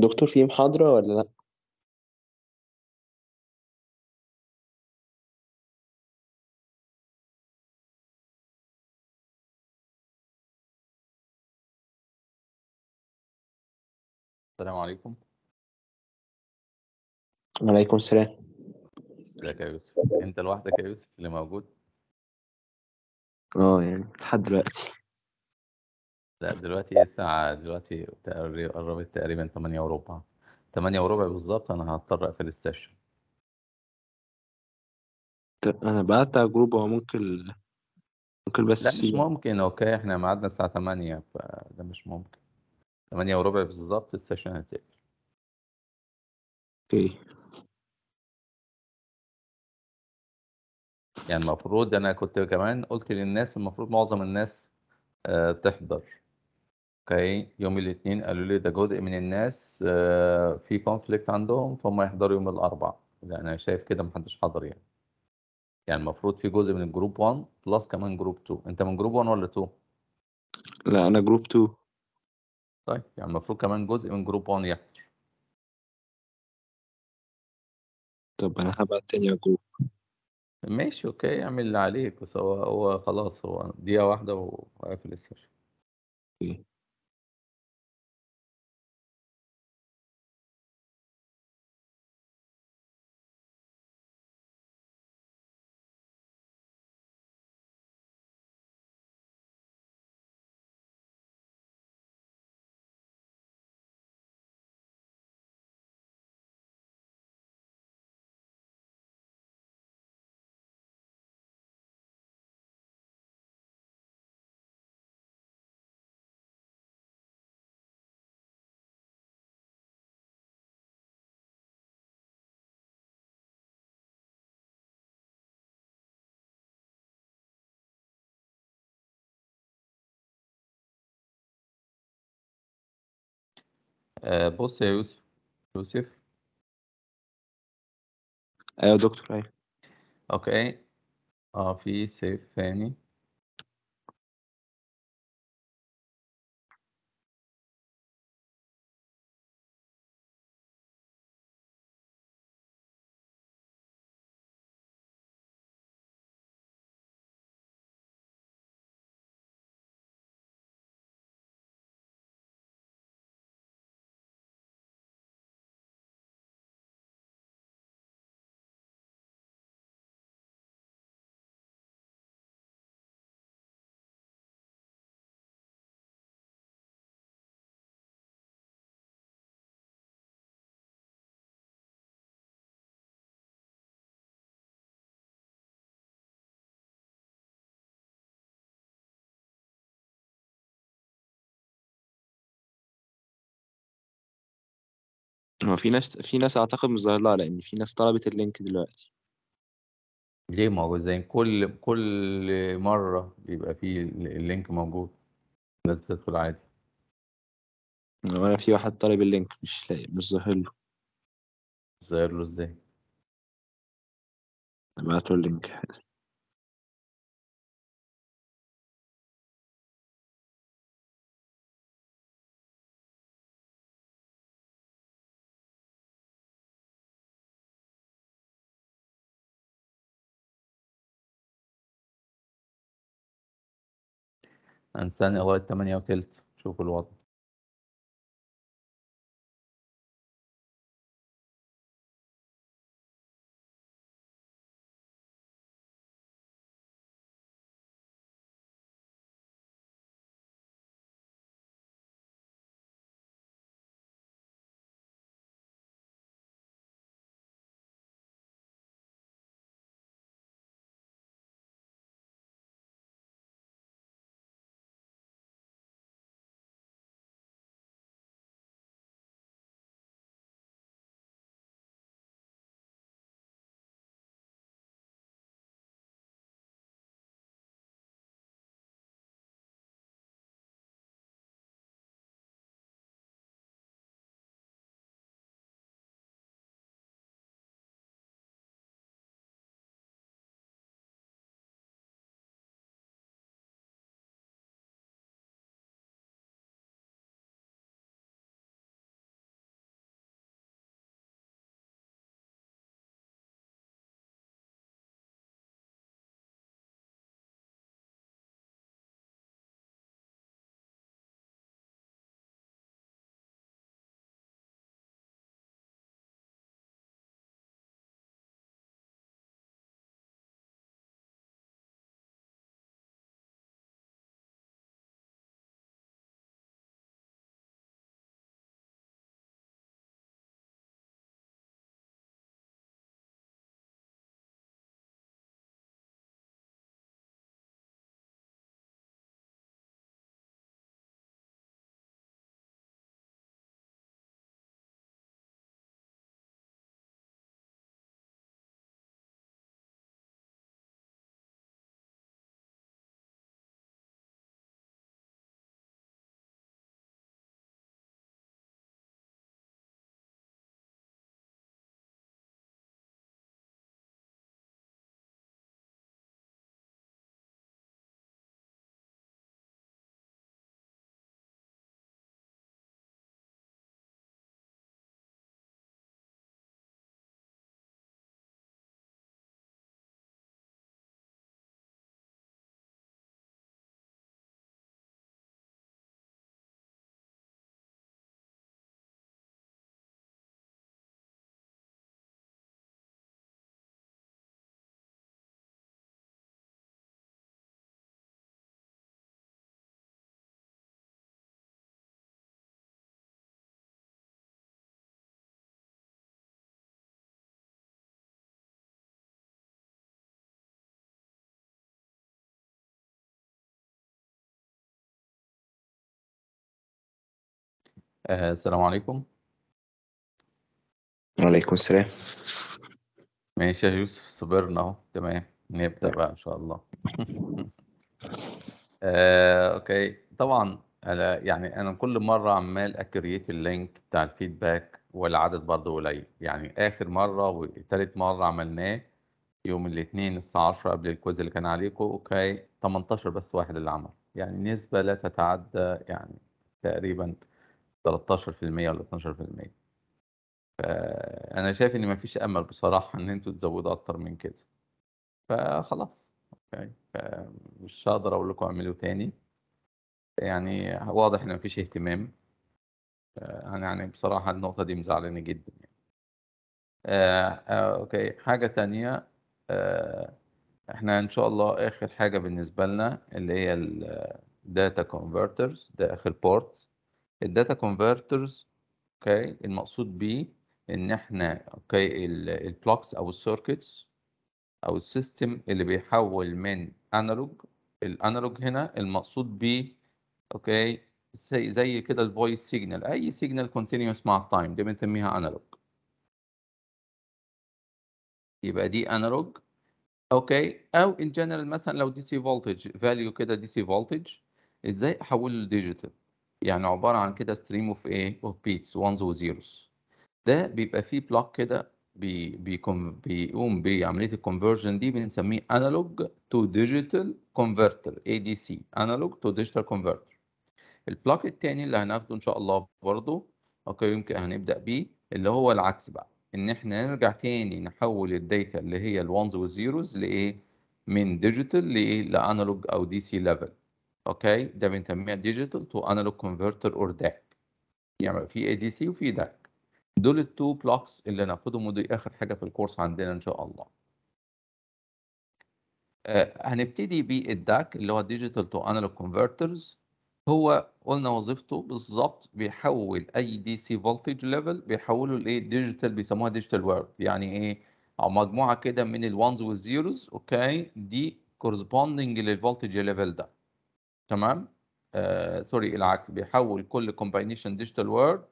دكتور في محاضرة ولا لأ؟ السلام عليكم. وعليكم السلام. ازيك يا يوسف؟ أنت لوحدك يا يوسف اللي موجود؟ آه يعني لحد دلوقتي. لا دلوقتي الساعة دلوقتي قربت تقريبا 8 وربع 8 وربع بالظبط انا هضطر اقفل السيشن طب انا بعت على جروب هو ممكن ممكن لا بس مش ممكن اوكي احنا ميعادنا الساعة 8 فده مش ممكن 8 وربع بالظبط السيشن هتقفل اوكي يعني المفروض انا كنت كمان قلت للناس المفروض معظم الناس آه، تحضر أوكي يوم الاثنين قالوا لي ده جزء من الناس آه، في كونفليكت عندهم فهم يحضروا يوم الأربعاء يعني أنا شايف كده محدش حضر يعني يعني المفروض في جزء من الجروب 1 بلس كمان جروب 2 أنت من جروب 1 ولا 2؟ لا أنا جروب 2 طيب يعني المفروض كمان جزء من جروب 1 يحضر طب أنا هبعت تاني جروب ماشي أوكي اعمل اللي عليك بس هو هو خلاص هو دقيقة واحدة وقفل السيشن إيه. آه، بص يا يوسف يوسف ايوه دكتور ايوه اوكي اه في سيف ثاني هو في ناس في ناس اعتقد مش ظاهر لها لان في ناس طلبت اللينك دلوقتي ليه ما هو زي كل كل مره بيبقى فيه اللينك موجود الناس بتدخل عادي انا في واحد طالب اللينك مش لاقي مش ظاهر له ظاهر له ازاي له اللينك حالا انساني لغايه 8 وثلث شوفوا الوضع آه، السلام عليكم وعليكم السلام ماشي يا يوسف صبرنا اهو تمام نبدأ بقى إن شاء الله آه، اوكي طبعا أنا يعني انا كل مره عمال اكريت اللينك بتاع الفيدباك والعدد برضه قليل يعني اخر مره وثالث مره عملناه يوم الاثنين الساعه 10 قبل الكويز اللي كان عليكم اوكي 18 بس واحد اللي عمل يعني نسبه لا تتعدى يعني تقريبا 13% ولا 12% فانا شايف ان مفيش امل بصراحه ان انتوا تزودوا اكتر من كده فخلاص اوكي فمش هقدر اقول لكم اعملوا تاني يعني واضح ان مفيش اهتمام انا يعني بصراحه النقطه دي مزعلاني جدا يعني آه آه اوكي حاجه تانية آه احنا ان شاء الله اخر حاجه بالنسبه لنا اللي هي الداتا كونفرترز ده اخر بورتس الداتا كونفرترز اوكي المقصود بيه ان احنا اوكي البلوكس او السيركتس او السيستم اللي بيحول من انالوج الانالوج هنا المقصود بيه اوكي زي, زي كده الفويس سيجنال اي سيجنال كونتينوس مع التايم دي بنسميها انالوج يبقى دي انالوج اوكي او ان جنرال مثلا لو دي سي فولتج فاليو كده دي سي فولتج ازاي احوله لديجيتال يعني عباره عن كده stream of A of bits ones و zeros ده بيبقى فيه بلوك كده بي بيقوم بعمليه conversion دي بنسميه analog to digital converter ADC analog to digital converter البلوك التاني اللي هناخده ان شاء الله برضه اوكي يمكن هنبدا بيه اللي هو العكس بقى ان احنا نرجع تاني نحول الداتا اللي هي ال ones و zeros لايه من ديجيتال لايه لانالوج او دي سي ليفل اوكي ده بنسميها ديجيتال تو انالوج كونفرتر اور داك يعني في اي دي سي وفي داك دول التو بلوكس اللي هناخدهم ودي اخر حاجه في الكورس عندنا ان شاء الله آه هنبتدي بالداك اللي هو ديجيتال تو انالوج كونفرترز هو قلنا وظيفته بالظبط بيحول اي دي سي فولتج ليفل بيحوله لايه ديجيتال بيسموها ديجيتال ويرب يعني ايه او مجموعه كده من الوانز والزيروز اوكي دي كورسبوندنج للفولتج ليفل ده تمام آه سوري العكس بيحول كل كومباينيشن ديجيتال وورد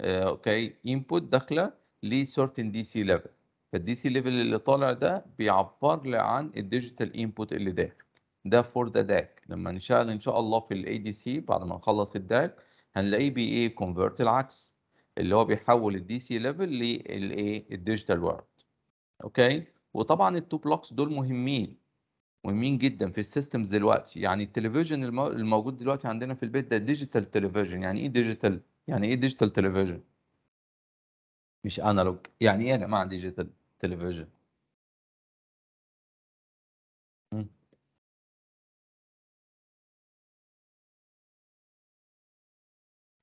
اوكي انبوت داخله لسيرتن دي سي ليفل فالدي سي ليفل اللي طالع ده بيعبر لي عن الديجيتال انبوت اللي داخل ده فور ذا داك لما نشغل ان شاء الله في الاي دي سي بعد ما نخلص الداك هنلاقيه بي ايه كونفرت العكس اللي هو بيحول الدي سي ليفل للايه الديجيتال وورد اوكي وطبعا التو بلوكس دول مهمين مهمين جدا في السيستمز دلوقتي يعني التلفزيون الموجود دلوقتي عندنا في البيت ده ديجيتال تلفزيون يعني ايه ديجيتال يعني ايه ديجيتال تلفزيون مش انالوج يعني ايه يا جماعه ديجيتال تلفزيون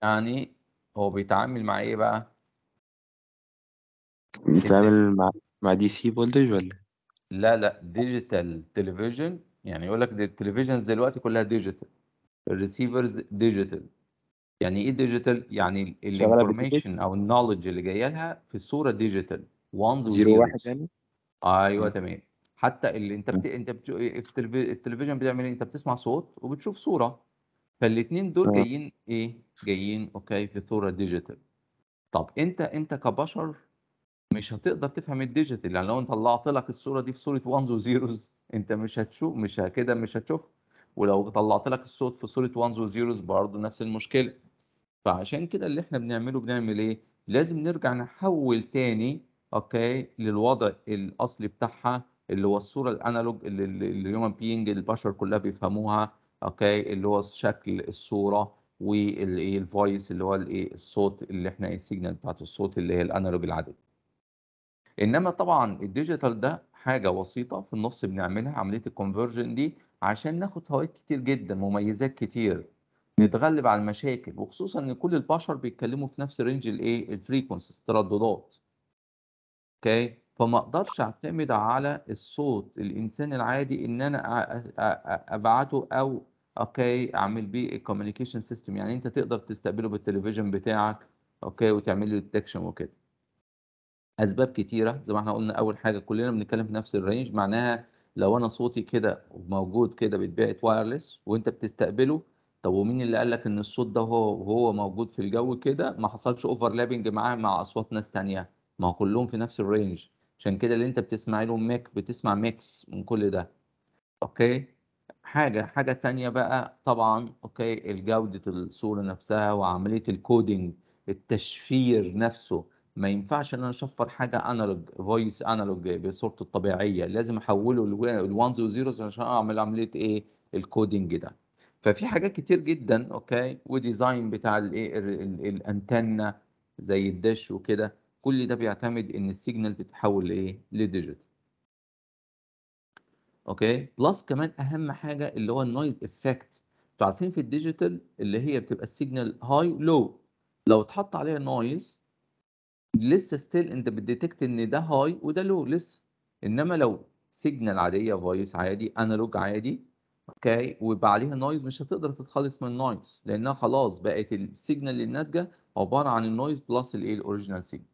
يعني هو بيتعامل مع ايه بقى؟ بيتعامل مع مع دي سي فولتج ولا لا لا ديجيتال تلفزيون يعني يقول لك التلفزيونز دلوقتي كلها ديجيتال الريسيفرز ديجيتال يعني ايه ديجيتال يعني الانفورميشن او النولج اللي جايه لها في الصوره ديجيتال وانز زيرو واحد يعني ايوه تمام حتى اللي انت بت... انت بت... التلفزيون بتعمل ايه انت بتسمع صوت وبتشوف صوره فالاثنين دول جايين ايه جايين اوكي في صوره ديجيتال طب انت انت كبشر مش هتقدر تفهم الديجيتال يعني لو انا طلعت لك الصوره دي في صوره وانز وزيروز انت مش هتشوف مش كده مش هتشوفها ولو طلعت لك الصوت في صوره وانز وزيروز برضه نفس المشكله فعشان كده اللي احنا بنعمله بنعمل ايه لازم نرجع نحول تاني اوكي للوضع الاصلي بتاعها اللي هو الصوره الانالوج اللي الهيومن بينج البشر كلها بيفهموها اوكي اللي هو شكل الصوره والايه الفويس اللي هو الايه الصوت اللي احنا السيجنال بتاعت الصوت اللي هي الانالوج العاديه انما طبعا الديجيتال ده حاجه بسيطه في النص بنعملها عمليه الكونفرجن دي عشان ناخد فوائد كتير جدا مميزات كتير نتغلب على المشاكل وخصوصا ان كل البشر بيتكلموا في نفس رينج الايه الفريكونسيز الترددات اوكي فما اقدرش اعتمد على الصوت الانسان العادي ان انا ابعته او اوكي اعمل بيه الكوميونيكيشن سيستم يعني انت تقدر تستقبله بالتلفزيون بتاعك اوكي وتعمل له ديتكشن وكده اسباب كتيره زي ما احنا قلنا اول حاجه كلنا بنتكلم في نفس الرينج معناها لو انا صوتي كده موجود كده بيتبعت وايرلس وانت بتستقبله طب ومين اللي قال لك ان الصوت ده هو وهو موجود في الجو كده ما حصلش اوفرلابنج معاه مع اصوات ناس ثانيه ما هو كلهم في نفس الرينج عشان كده اللي انت بتسمع له ميك بتسمع ميكس من كل ده اوكي حاجه حاجه تانية بقى طبعا اوكي جوده الصوره نفسها وعمليه الكودينج التشفير نفسه ما ينفعش ان انا اشفر حاجه انالوج فويس انالوج بصورته الطبيعيه لازم احوله الوانز وزيروز عشان اعمل عمليه ايه الكودينج ده ففي حاجات كتير جدا اوكي وديزاين بتاع الايه الانتنه زي الدش وكده كل ده بيعتمد ان السيجنال بتتحول لايه لديجيتال اوكي بلس كمان اهم حاجه اللي هو النويز افكت انتوا عارفين في الديجيتال اللي هي بتبقى السيجنال هاي لو لو اتحط عليها نويز لسه ستيل انت بتديتكت ان ده هاي وده لو لسه انما لو سيجنال عاديه فويس عادي انالوج عادي اوكي ويبقى عليها نويز مش هتقدر تتخلص من النويز لانها خلاص بقت السيجنال الناتجه عباره عن النويز بلس الايه الاوريجينال سيجنال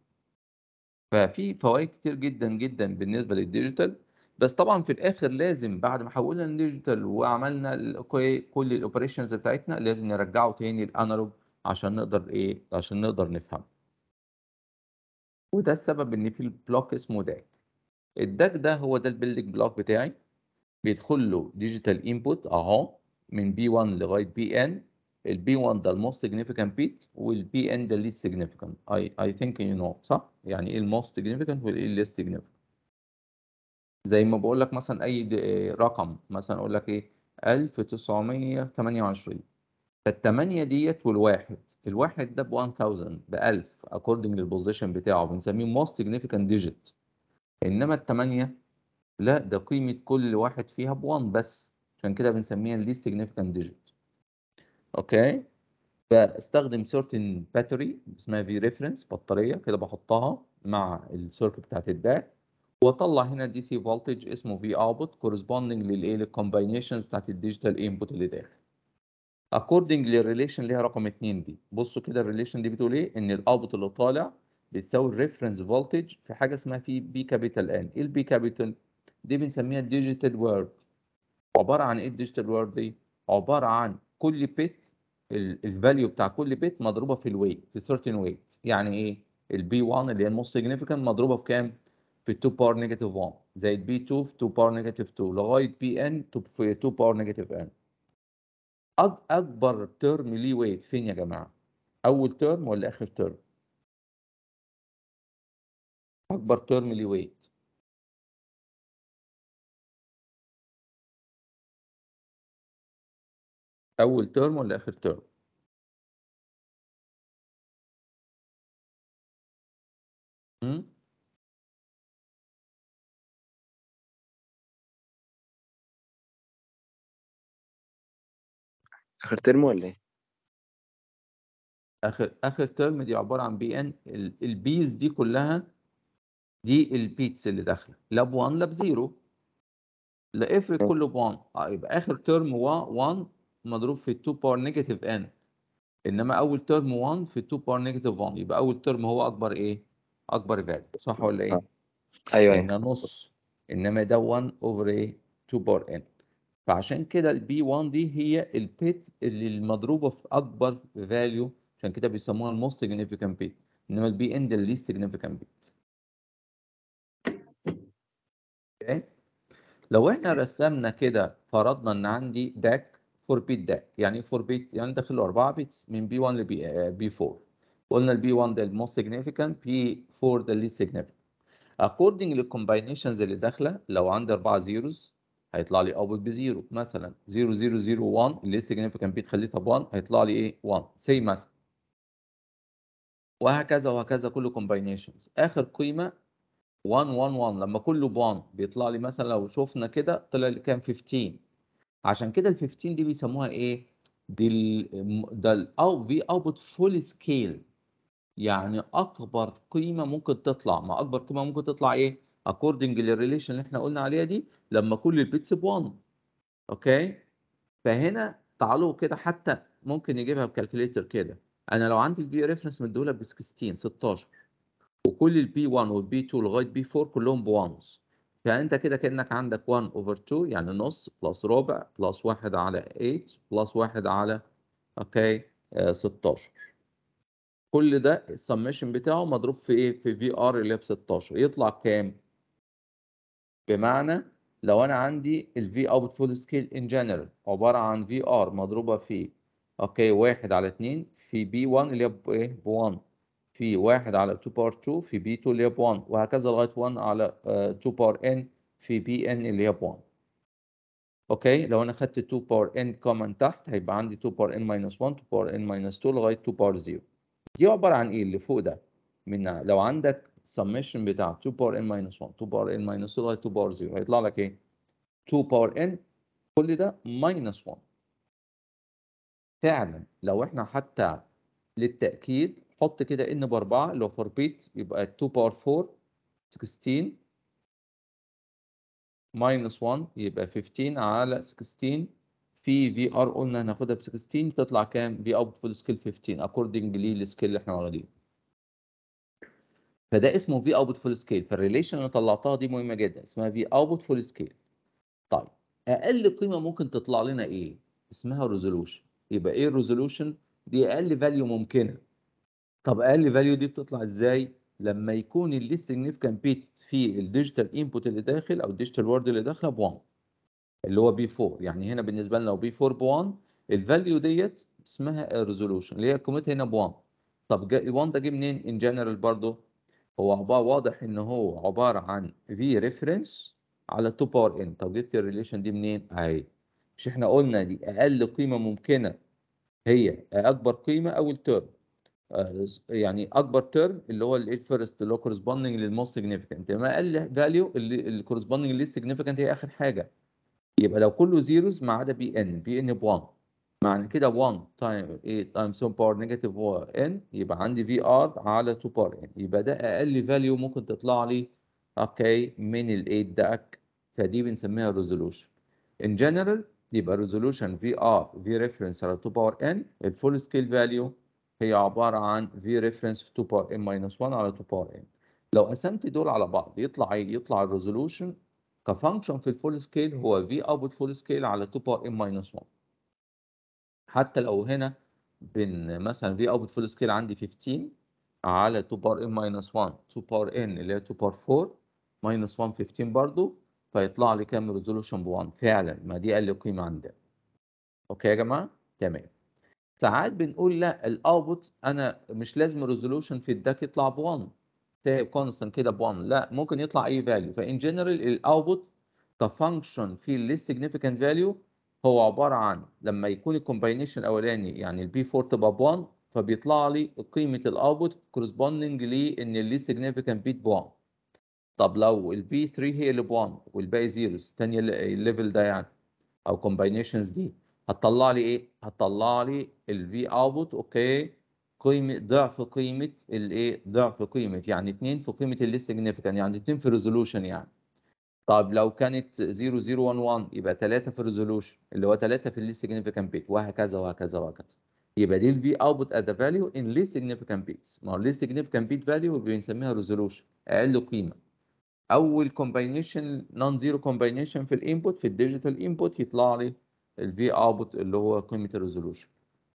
ففي فوائد كتير جدا جدا بالنسبه للديجيتال بس طبعا في الاخر لازم بعد ما حولنا للديجيتال وعملنا كل الاوبريشنز بتاعتنا لازم نرجعه تاني الانالوج عشان نقدر ايه عشان نقدر نفهم وده السبب ان في بلوك اسمه داك الداك ده هو ده البيلدنج بلوك بتاعي بيدخل له ديجيتال انبوت اهو من بي 1 لغايه بي ان البي 1 ده الموست سيجنيفيكانت بيت والبي ان ده الليست سيجنيفيكانت اي اي ثينك يو نو صح يعني ايه الموست سيجنيفيكانت والايه الليست سيجنيفيكانت زي ما بقول لك مثلا اي آه، رقم مثلا اقول لك ايه 1928 فالثمانية ديت والواحد الواحد ده ب 1000 ب 1000 according للبوزيشن بتاعه بنسميه most significant digit انما الثمانية لا ده قيمة كل واحد فيها ب 1 بس عشان كده بنسميها least significant digit اوكي فاستخدم certain battery اسمها في ريفرنس بطارية كده بحطها مع السيرك بتاعت الداك واطلع هنا دي سي فولتج اسمه في اوتبوت كورسبوندنج للايه للكومباينيشنز بتاعت الديجيتال انبوت اللي داخل according للريليشن اللي هي رقم 2 دي بصوا كده الريليشن دي بتقول ايه ان الاوتبوت اللي طالع بتساوي الريفرنس فولتج في حاجه اسمها في بي كابيتال ان ايه البي كابيتال دي بنسميها ديجيتال وورد عباره عن ايه الديجيتال وورد دي عباره عن كل بيت الفاليو بتاع كل بيت مضروبه في الويت في certain ويت يعني ايه البي 1 اللي هي الموست سيجنيفيكانت مضروبه في كام في 2 باور نيجاتيف 1 زائد بي 2 في 2 باور نيجاتيف 2 لغايه بي ان في 2 باور نيجاتيف ان اكبر ترم ليه ويت فين يا جماعه اول ترم ولا اخر ترم اكبر ترم ليه ويت اول ترم ولا اخر ترم امم hmm؟ اخر ترم ولا ايه؟ اخر اخر ترم دي عباره عن بي ان البيز دي كلها دي البيتس اللي داخله لاب 1 لاب 0 لا افرض كله ب 1 آه، يبقى اخر ترم 1 مضروب في 2 باور نيجاتيف ان انما اول ترم 1 في 2 باور نيجاتيف 1 يبقى اول ترم هو اكبر ايه؟ اكبر فاليو صح ولا ايه؟ آه. ايوه ايوه نص انما ده 1 اوفر ايه؟ 2 باور ان فعشان كده البي 1 دي هي البيت اللي المضروبه في اكبر فاليو عشان كده بيسموها الموست سيجنيفيكانت بيت انما البي ان ده الليست سيجنيفيكانت بيت اوكي لو احنا رسمنا كده فرضنا ان عندي داك 4 بيت داك يعني 4 بيت يعني داخل له 4 بيتس من بي 1 لبي بي 4 قلنا البي 1 ده الموست سيجنيفيكانت بي 4 ده الليست سيجنيفيكانت اكوردنج للكومباينيشنز اللي داخله لو عندي 4 زيروز هيطلع لي ب بزيرو مثلا 0001 اللي significant بيت خليتها ب 1 هيطلع لي ايه 1 سي مثلا وهكذا وهكذا كل كومباينيشنز اخر قيمه 1 1 1 لما كله ب 1 بيطلع لي مثلا لو شفنا كده طلع لي كام 15 عشان كده ال 15 دي بيسموها ايه دي ال ده ال او في اوت فول سكيل يعني اكبر قيمه ممكن تطلع ما اكبر قيمه ممكن تطلع ايه according للريليشن اللي احنا قلنا عليها دي لما كل البيتس ب1 اوكي فهنا تعالوا كده حتى ممكن نجيبها بكالكوليتر كده انا لو عندي البي ريفرنس دول ب 16 16 وكل البي 1 والبي 2 لغايه بي 4 كلهم ب 1 فانت كده كانك عندك 1 اوفر 2 يعني نص بلس ربع بلس 1 على 8 بلس 1 على اوكي 16 آه، كل ده السمشن بتاعه مضروب في ايه في في ار اللي هي ب 16 يطلع كام بمعنى لو انا عندي ال V output full scale in general عباره عن V R مضروبه في اوكي واحد على 2 في b 1 اللي هي ايه ب 1 في واحد على 2 باور 2 في b 2 اللي هي ب 1 وهكذا لغايه 1 على 2 باور ان في Bn اللي هي ب 1 اوكي لو انا خدت 2 باور ان كومن تحت هيبقى عندي 2 باور ان ماينس 1 2 باور ان ماينس 2 لغايه 2 باور 0 دي عباره عن ايه اللي فوق ده من لو عندك السميشن بتاع 2 باور n minus 1 2 باور n minus 2 لغايه 2 باور 0 هيطلع لك ايه 2 باور n كل ده minus 1 فعلا لو احنا حتى للتاكيد حط كده ان ب 4 لو فور بيت يبقى 2 باور 4 16 ماينس 1 يبقى 15 على 16 في في ار قلنا هناخدها ب 16 تطلع كام؟ في اوت فول سكيل 15 اكوردنج للسكيل اللي احنا واخدينه فده اسمه في اوبوت فول سكيل فالريليشن اللي طلعتها دي مهمه جدا اسمها في اوبوت فول سكيل طيب اقل قيمه ممكن تطلع لنا ايه اسمها ريزولوشن يبقى ايه الريزولوشن دي اقل فاليو ممكنه طب اقل فاليو دي بتطلع ازاي لما يكون اللي سيجنيفيكانت بيت في الديجيتال انبوت اللي داخل او الديجيتال وورد اللي داخله ب 1 اللي هو بي 4 يعني هنا بالنسبه لنا لو بي 4 ب 1 الفاليو ديت اسمها الريزولوشن اللي هي قيمتها هنا ب 1 طب 1 ده جه منين ان جنرال برضه هو عبارة واضح ان هو عباره عن في ريفرنس على 2 باور ان طب جبت الريليشن دي منين اهي مش احنا قلنا دي اقل قيمه ممكنه هي اكبر قيمه اول تيرم آه، يعني اكبر تيرم اللي هو الايه الفيرست اللي هو كورسبوندنج للموست سيجنيفيكانت ما اقل فاليو اللي الكورسبوندنج سيجنيفيكانت هي اخر حاجه يبقى لو كله زيروز ما عدا بي ان بي ان ب 1 معنى كده 1 تايم ايه تايم سو باور نيجاتيف هو ان يبقى عندي في ار على 2 باور ان يبقى ده اقل فاليو ممكن تطلع لي اوكي من الايد داك فدي بنسميها ريزولوشن ان جنرال يبقى ريزولوشن في ار في ريفرنس على 2 باور ان الفول سكيل فاليو هي عباره عن في ريفرنس في 2 باور ان ماينس 1 على 2 باور ان لو قسمت دول على بعض يطلع ايه يطلع الريزولوشن كفانكشن في الفول سكيل هو في اوت فول سكيل على 2 باور ان ماينس 1 حتى لو هنا بين مثلا في اوت فول سكيل عندي 15 على 2 بار ان ماينس 1 2 بار ان اللي هي 2 بار 4 ماينس 1 15 برضو فيطلع لي كام ريزولوشن ب 1 فعلا ما دي اقل قيمه عندها اوكي يا جماعه تمام ساعات بنقول لا الاوتبوت انا مش لازم ريزولوشن في الداك يطلع ب 1 كونستنت كده ب 1 لا ممكن يطلع اي فاليو فان جنرال الاوتبوت كفانكشن في الليست سيجنيفيكانت فاليو هو عباره عن لما يكون الكومباينيشن الاولاني يعني البي 4 تبقى ب 1 فبيطلع لي قيمه الاوتبوت كورسبوندنج إن اللي سيجنيفيكانت بيت ب 1 طب لو البي 3 هي اللي ب 1 والباقي زيروز تاني الليفل ده يعني او كومباينيشنز دي هتطلع لي ايه؟ هتطلع لي الفي اوتبوت اوكي قيمه ضعف قيمه الايه؟ ضعف قيمه يعني 2 في قيمه اللي سيجنيفيكانت يعني 2 في ريزولوشن يعني طب لو كانت 0011 يبقى 3 في الريزولوشن اللي هو 3 في الليست سيجنيفيكانت بيت وهكذا وهكذا وهكذا يبقى دي الفي اوتبوت ات ذا فاليو ان ليست سيجنيفيكانت بيتس ما هو الليست سيجنيفيكانت بيت فاليو بنسميها ريزولوشن اقل قيمه اول كومباينيشن نون زيرو كومباينيشن في الانبوت في الديجيتال انبوت يطلع لي الفي اوتبوت اللي هو قيمه الريزولوشن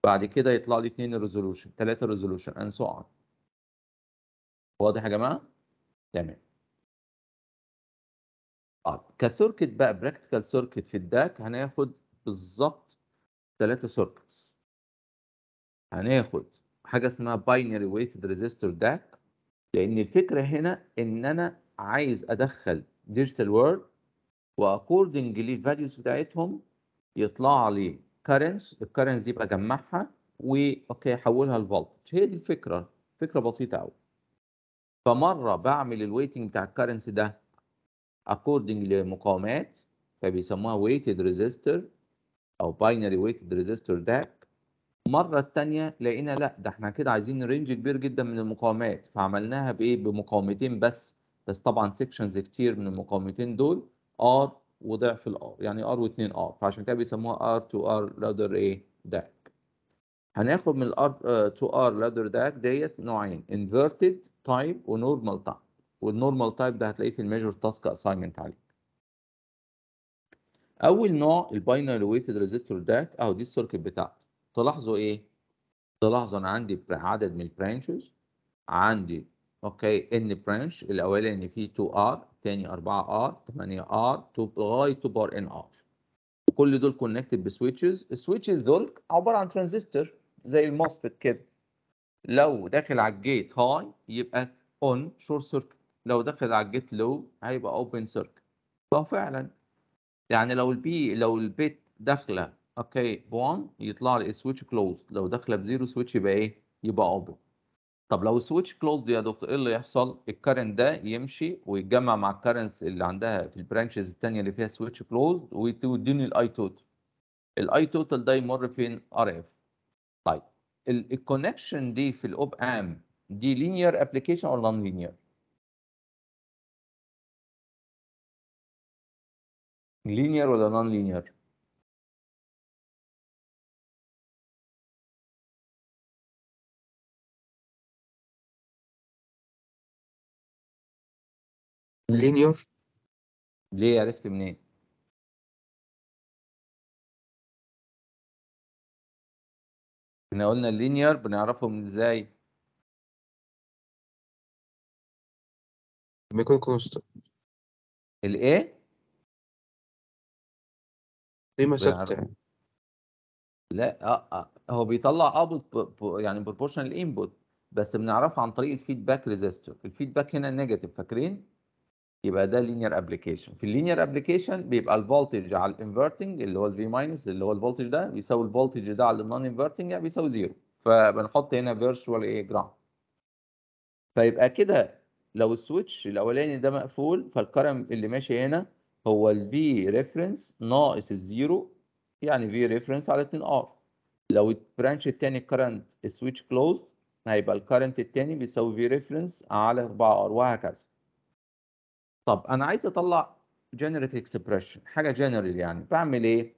بعد كده يطلع لي 2 ريزولوشن 3 ريزولوشن ان سو واضح يا جماعه تمام اه كسيركت بقى براكتيكال سيركت في الداك هناخد بالظبط ثلاثه سيركتس هناخد حاجه اسمها باينري ويتد ريزيستور داك لان الفكره هنا ان انا عايز ادخل ديجيتال وورد وأكوردنج للفاليوز بتاعتهم يطلع لي كارنس الكارنس دي بجمعها واوكي احولها لفولتج هي دي الفكره فكره بسيطه قوي فمره بعمل الويتنج بتاع الكارنس ده according لمقاومات فبيسموها weighted resistor او binary weighted resistor DAC المره الثانيه لقينا لا ده احنا كده عايزين رينج كبير جدا من المقاومات فعملناها بايه بمقاومتين بس بس طبعا سيكشنز كتير من المقاومتين دول ار وضعف الار يعني ار و2 ار فعشان كده بيسموها ار تو ار لادر ايه داك هناخد من الار تو ار لادر داك ديت نوعين inverted تايب ونورمال تايب والنورمال تايب ده هتلاقيه في الميجور تاسك اساينمنت عليك اول نوع الباينري ويتد ريزيستور داك اهو دي السيركت بتاعته تلاحظوا ايه تلاحظوا انا عندي عدد من البرانشز عندي اوكي ان برانش الاولاني فيه 2 ار الثاني 4 ار 8 ار لغايه 2 بار ان ار كل دول كونكتد بسويتشز السويتشز دول عباره عن ترانزستور زي الموسفيت كده لو داخل على الجيت هاي يبقى اون شورت سيركت لو دخل على الجيت لو هيبقى اوبن سيركت فهو فعلا يعني لو البي لو البيت داخله اوكي ب 1 يطلع لي سويتش كلوز لو داخله بزيرو سويتش يبقى ايه؟ يبقى اوبن طب لو السويتش كلوز يا دكتور ايه اللي يحصل؟ الكارنت ده يمشي ويتجمع مع الكارنتس اللي عندها في البرانشز الثانيه اللي فيها سويتش كلوز ويديني الاي توتال الاي توتال ده يمر فين؟ ار اف طيب الكونكشن دي في الاوب ام دي لينير ابلكيشن ولا نون لينير؟ لينير ولا نون لينير لينير ليه عرفت منين احنا قلنا اللينير بنعرفهم ازاي بيكون كونستنت الايه قيمه ثابته لا آه،, آه هو بيطلع اه يعني بروبورشنال انبوت بس بنعرفه عن طريق الفيدباك ريزيستور الفيدباك هنا نيجاتيف فاكرين يبقى ده لينير ابلكيشن في اللينير ابلكيشن بيبقى الفولتج على الانفرتنج اللي هو الفي ماينس اللي هو الفولتج ده بيساوي الفولتج ده على النون انفرتنج يعني بيساوي زيرو فبنحط هنا فيرتشوال ايه جراوند فيبقى كده لو السويتش الاولاني ده مقفول فالكرم اللي ماشي هنا هو ال V reference ناقص الزيرو يعني V reference على 2R لو البرانش التاني current switch closed هيبقى الكرنت التاني بيساوي V reference على 4R وهكذا طب انا عايز اطلع generic expression حاجه general يعني بعمل ايه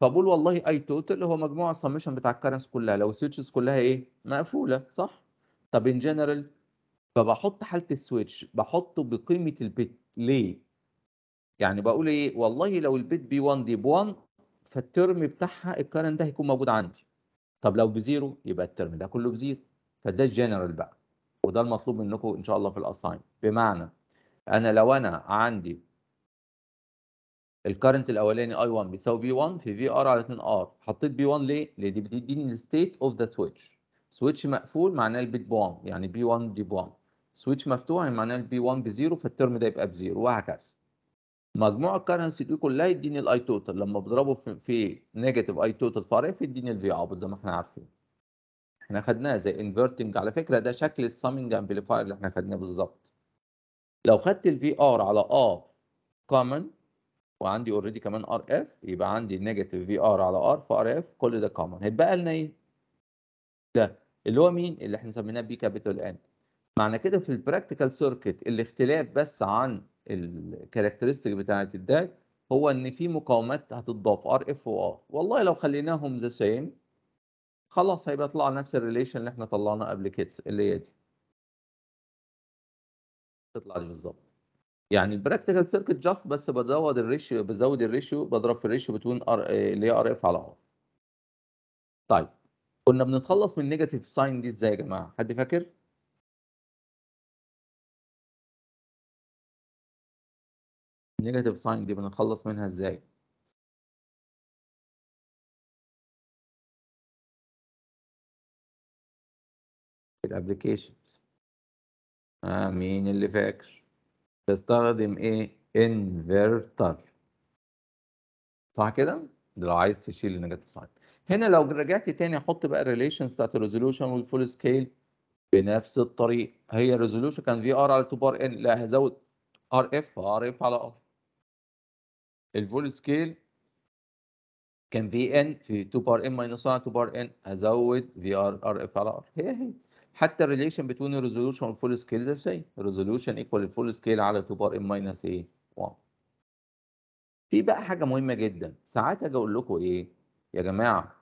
فبقول والله اي توتال هو مجموع السمشن بتاع الكرنس كلها لو السويتشز كلها ايه مقفوله صح طب ان جنرال فبحط حاله السويتش بحطه بقيمه البت ليه يعني بقول ايه والله لو البيت بي 1 دي ب 1 فالترم بتاعها الكارن ده هيكون موجود عندي طب لو بزيرو يبقى الترم ده كله بزيرو فده الجنرال بقى وده المطلوب منكم ان شاء الله في الاساين بمعنى انا لو انا عندي الكارنت الاولاني اي 1 بيساوي بي 1 في في ار على 2 ار حطيت بي 1 ليه؟ لان دي بتديني الستيت اوف ذا سويتش سويتش مقفول معناه البيت ب 1 يعني بي 1 دي ب 1 سويتش مفتوح يعني معناه البي 1 بزيرو فالترم ده يبقى بزيرو وهكذا مجموع الكرنسي دي كلها يديني الاي توتال لما بضربه في, نيجاتيف اي توتال فار اف يديني الفي اوت زي ما احنا عارفين احنا خدناه زي انفرتنج على فكره ده شكل السامنج امبليفاير اللي احنا خدناه بالظبط لو خدت الفي ار على ار كومن وعندي اوريدي كمان ار اف يبقى عندي نيجاتيف في ار على ار فار اف كل ده كومن هيتبقى لنا ايه ده اللي هو مين اللي احنا سميناه بي كابيتال ان معنى كده في البراكتيكال سيركت الاختلاف بس عن الكاركترستيك بتاعه الداك هو ان في مقاومات هتضاف ار اف و ار والله لو خليناهم ذا سيم خلاص هيبقى طلع نفس الريليشن اللي احنا طلعناه قبل كده اللي هي دي تطلع دي بالظبط يعني البراكتيكال سيركت جاست بس بزود الريشيو بزود الريشيو بضرب في الريشيو بتوين ار اللي هي ار اف على ار طيب كنا بنتخلص من نيجاتيف ساين دي ازاي يا جماعه حد فاكر النيجاتيف ساين دي بنتخلص منها ازاي الابلكيشنز آه مين اللي فاكر تستخدم ايه انفرتر صح كده ده لو عايز تشيل النيجاتيف ساين هنا لو رجعت تاني احط بقى الريليشنز بتاعت الريزولوشن والفول سكيل بنفس الطريقه هي الريزولوشن كان في ار على 2 بار ان لا هزود ار اف ار اف على ار الفول سكيل كان في ان في 2 بار ان ماينس 1 2 بار ان هزود في ار ار اف على ار هي هي حتى الريليشن بتوين الريزولوشن والفول سكيل ذا سيم الريزولوشن ايكوال الفول سكيل على 2 بار ان ماينس ايه 1 في بقى حاجه مهمه جدا ساعات اجي اقول لكم ايه يا جماعه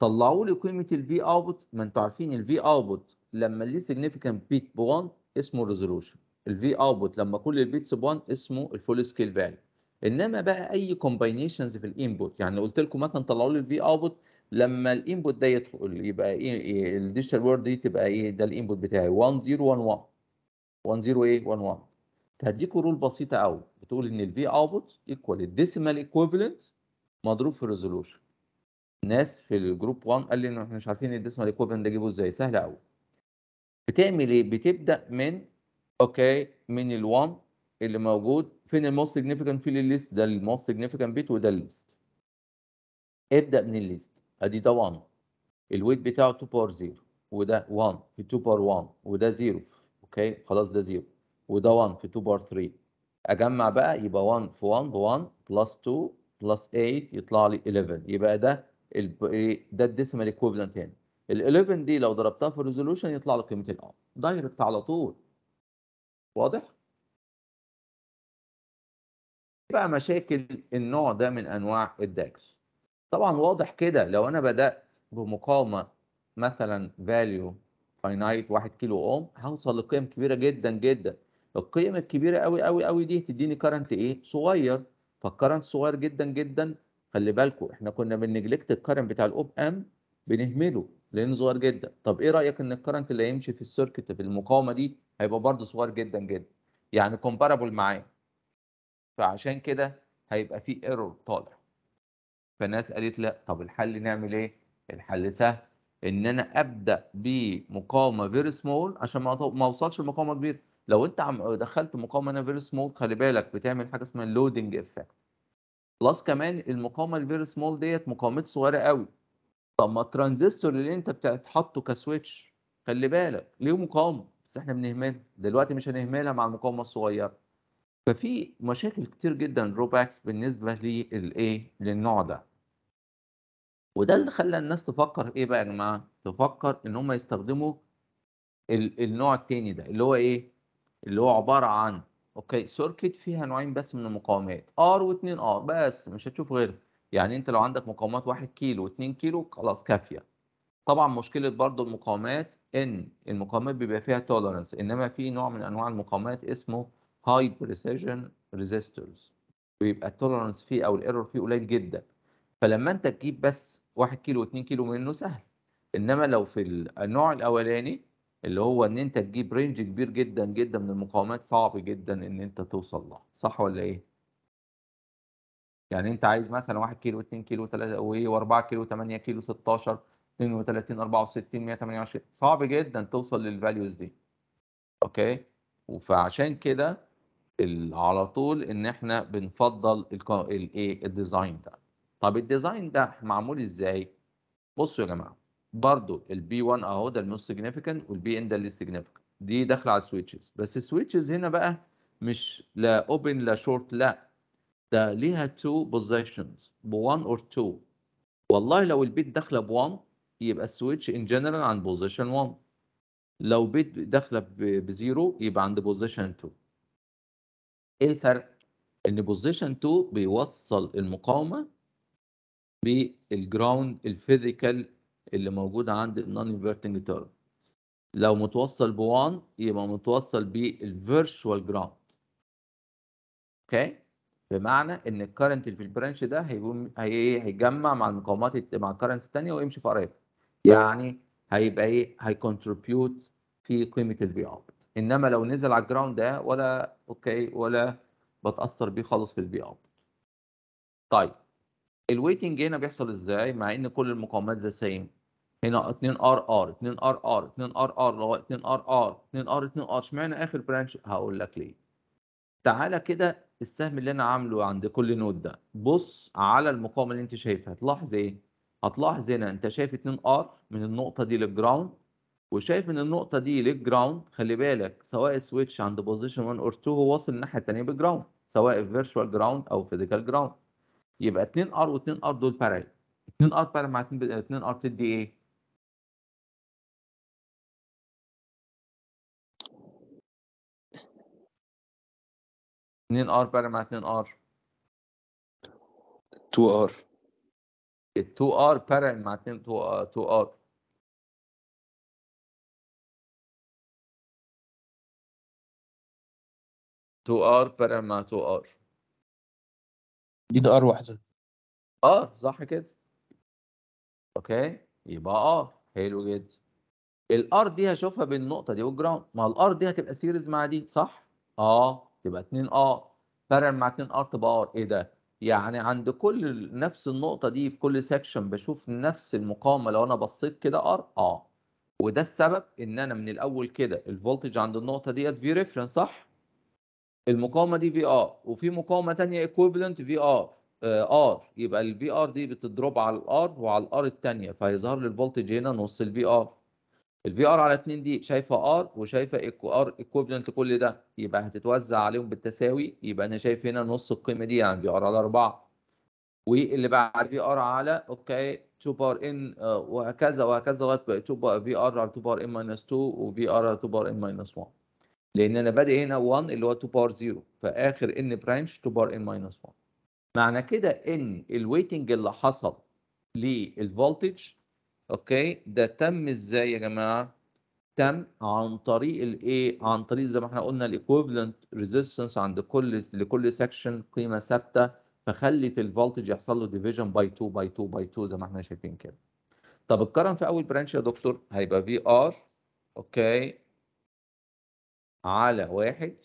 طلعوا لي قيمه الفي اوت ما انتوا عارفين الفي اوت لما ليه سيجنيفيكانت بيت ب 1 اسمه الريزولوشن الفي اوت لما كل البيتس ب 1 اسمه الفول سكيل فاليو انما بقى اي كومباينيشنز في الانبوت يعني قلت لكم مثلا طلعوا لي الفي اوت لما الانبوت ده يدخل يبقى ايه, الديجيتال وورد دي تبقى ايه ده الانبوت بتاعي 1011 10 ايه 11 هديكم رول بسيطه قوي بتقول ان الفي اوت ايكوال الديسيمال ايكويفالنت مضروب في الريزولوشن ناس في الجروب 1 قال لي ان احنا مش عارفين الديسيمال ايكويفالنت ده اجيبه ازاي سهل قوي بتعمل ايه بتبدا من اوكي من ال1 اللي موجود فين الموست سيجنيفيكانت في الليست ده الموست سيجنيفيكانت بيت وده الليست ابدا من الليست ادي ده 1 الويت بتاعه 2 باور 0 وده 1 في 2 باور 1 وده 0 اوكي خلاص ده 0 وده 1 في 2 باور 3 اجمع بقى يبقى 1 في 1 ب 1 بلس 2 بلس 8 يطلع لي 11 يبقى ده إيه؟ ده الديسيمال ايكوفلنت هنا ال 11 دي لو ضربتها في الريزولوشن يطلع لي قيمه الار دايركت على طول واضح بقى مشاكل النوع ده من انواع الداكس طبعا واضح كده لو انا بدات بمقاومه مثلا فاليو فاينايت 1 كيلو اوم هوصل لقيم كبيره جدا جدا القيم الكبيره قوي قوي قوي دي تديني كرنت ايه صغير فالكرنت صغير جدا جدا خلي بالكم احنا كنا بنجلكت الكرنت بتاع الاوب ام بنهمله لانه صغير جدا طب ايه رايك ان الكرنت اللي هيمشي في السيركت في المقاومه دي هيبقى برضه صغير جدا جدا يعني كومبارابل معاه فعشان كده هيبقى في ايرور طالع فالناس قالت لا طب الحل نعمل ايه الحل سهل ان انا ابدا بمقاومه فيري سمول عشان ما اوصلش لمقاومه كبيره لو انت عم دخلت مقاومه انا فيري سمول خلي بالك بتعمل حاجه اسمها لودنج افكت بلس كمان المقاومه الفيري سمول ديت مقاومتها صغيره قوي طب ما الترانزستور اللي انت بتحطه كسويتش خلي بالك ليه مقاومه بس احنا بنهملها دلوقتي مش هنهملها مع المقاومه الصغيره ففي مشاكل كتير جدا دروباكس بالنسبه للايه للنوع ده وده اللي خلى الناس تفكر ايه بقى يا جماعه تفكر ان هم يستخدموا النوع التاني ده اللي هو ايه اللي هو عباره عن اوكي سيركت فيها نوعين بس من المقاومات ار و2 ار بس مش هتشوف غيرها يعني انت لو عندك مقاومات 1 كيلو و2 كيلو خلاص كافيه طبعا مشكله برضو المقاومات ان المقاومات بيبقى فيها توليرنس انما في نوع من انواع المقاومات اسمه هاي بريسيجن ريزيستورز ويبقى التولرانس فيه او الايرور فيه قليل جدا فلما انت تجيب بس 1 كيلو 2 كيلو منه سهل انما لو في النوع الاولاني اللي هو ان انت تجيب رينج كبير جدا جدا من المقاومات صعب جدا ان انت توصل لها صح ولا ايه يعني انت عايز مثلا 1 كيلو 2 كيلو 3 و4 إيه، كيلو 8 كيلو 16 32 64 128 صعب جدا توصل للفاليوز دي اوكي فعشان كده على طول ان احنا بنفضل الايه الديزاين ده طب الديزاين ده معمول ازاي بصوا يا جماعه برضو البي 1 اهو ده الموست سيجنيفيكانت والبي ان ده اللي سيجنيفيكانت دي داخله على السويتشز بس السويتشز هنا بقى مش لا اوبن لا شورت لا ده ليها تو بوزيشنز ب 1 اور 2 والله لو البيت داخله ب 1 يبقى السويتش ان جنرال عند بوزيشن 1 لو بيت داخله ب 0 يبقى عند بوزيشن 2 ايه الفرق؟ ان بوزيشن 2 بيوصل المقاومه بالجراوند الفيزيكال اللي موجود عند النون انفيرتنج تيرم لو متوصل ب 1 يبقى متوصل بالفيرشوال جراوند اوكي بمعنى ان الكرنت اللي في البرانش ده هيقوم إيه؟ هيجمع مع المقاومات مع الكرنتس الثانيه ويمشي في قرايبها يعني هيبقى ايه هيكونتريبيوت في قيمه البي اوت انما لو نزل على الجراوند ده ولا اوكي ولا بتاثر بيه خالص في البي اوت طيب الويتنج هنا بيحصل ازاي مع ان كل المقاومات ذا سيم هنا 2 ار ار 2 ار ار 2 ار ار 2 ار ار 2 ار 2 ار اشمعنى اخر برانش هقول لك ليه تعالى كده السهم اللي انا عامله عند كل نود ده بص على المقاومه اللي انت شايفها هتلاحظ ايه هتلاحظ هنا انت شايف 2 ار من النقطه دي للجراوند وشايف ان النقطه دي ليج جراوند خلي بالك سواء سويتش عند بوزيشن 1 اور 2 هو واصل الناحيه الثانيه بالجراوند سواء فيرتشوال جراوند او فيزيكال جراوند يبقى 2 ار و2 ار دول بارل 2 ار بارل مع 2 ار تدي ايه اتنين ار بارل مع اتنين ار 2 ار 2 ار بارل مع 2 تو ار 2R فرق مع 2R دي ده ار واحده ار صح كده اوكي يبقى ار حلو جدا الار دي هشوفها بالنقطه دي والجراوند ما الار دي هتبقى سيريز مع دي صح اه تبقى 2 ار فرق مع 2 ار تبقى ار ايه ده يعني عند كل نفس النقطه دي في كل سكشن بشوف نفس المقاومه لو انا بصيت كده ار اه وده السبب ان انا من الاول كده الفولتج عند النقطه ديت في ريفرنس صح المقاومه دي في ار وفي مقاومه ثانيه ايكويفالنت في ار ار يبقى الفي ار دي بتضرب على الار وعلى الار الثانيه فهيظهر لي الفولتج هنا نص الفي ار الفي ار على 2 دي شايفه ار وشايفه ايكو ار ايكويفالنت كل ده يبقى هتتوزع عليهم بالتساوي يبقى انا شايف هنا نص القيمه دي يعني في ار على 4 واللي بعد في ار على اوكي 2 بار ان وهكذا وهكذا لغايه 2 بار في ار على 2 بار ان ماينس 2 وفي ار على 2 بار ان ماينس 1 لان انا بادئ هنا 1 اللي هو 2 باور 0 فاخر ان برانش 2 باور ان ماينس 1 معنى كده ان الويتنج اللي حصل للفولتج اوكي ده تم ازاي يا جماعه تم عن طريق الايه عن طريق زي ما احنا قلنا الايكوفلنت ريزيستنس عند كل لكل سكشن قيمه ثابته فخلت الفولتج يحصل له ديفيجن باي 2 باي 2 باي 2 زي ما احنا شايفين كده طب الكرن في اول برانش يا دكتور هيبقى في ار اوكي على واحد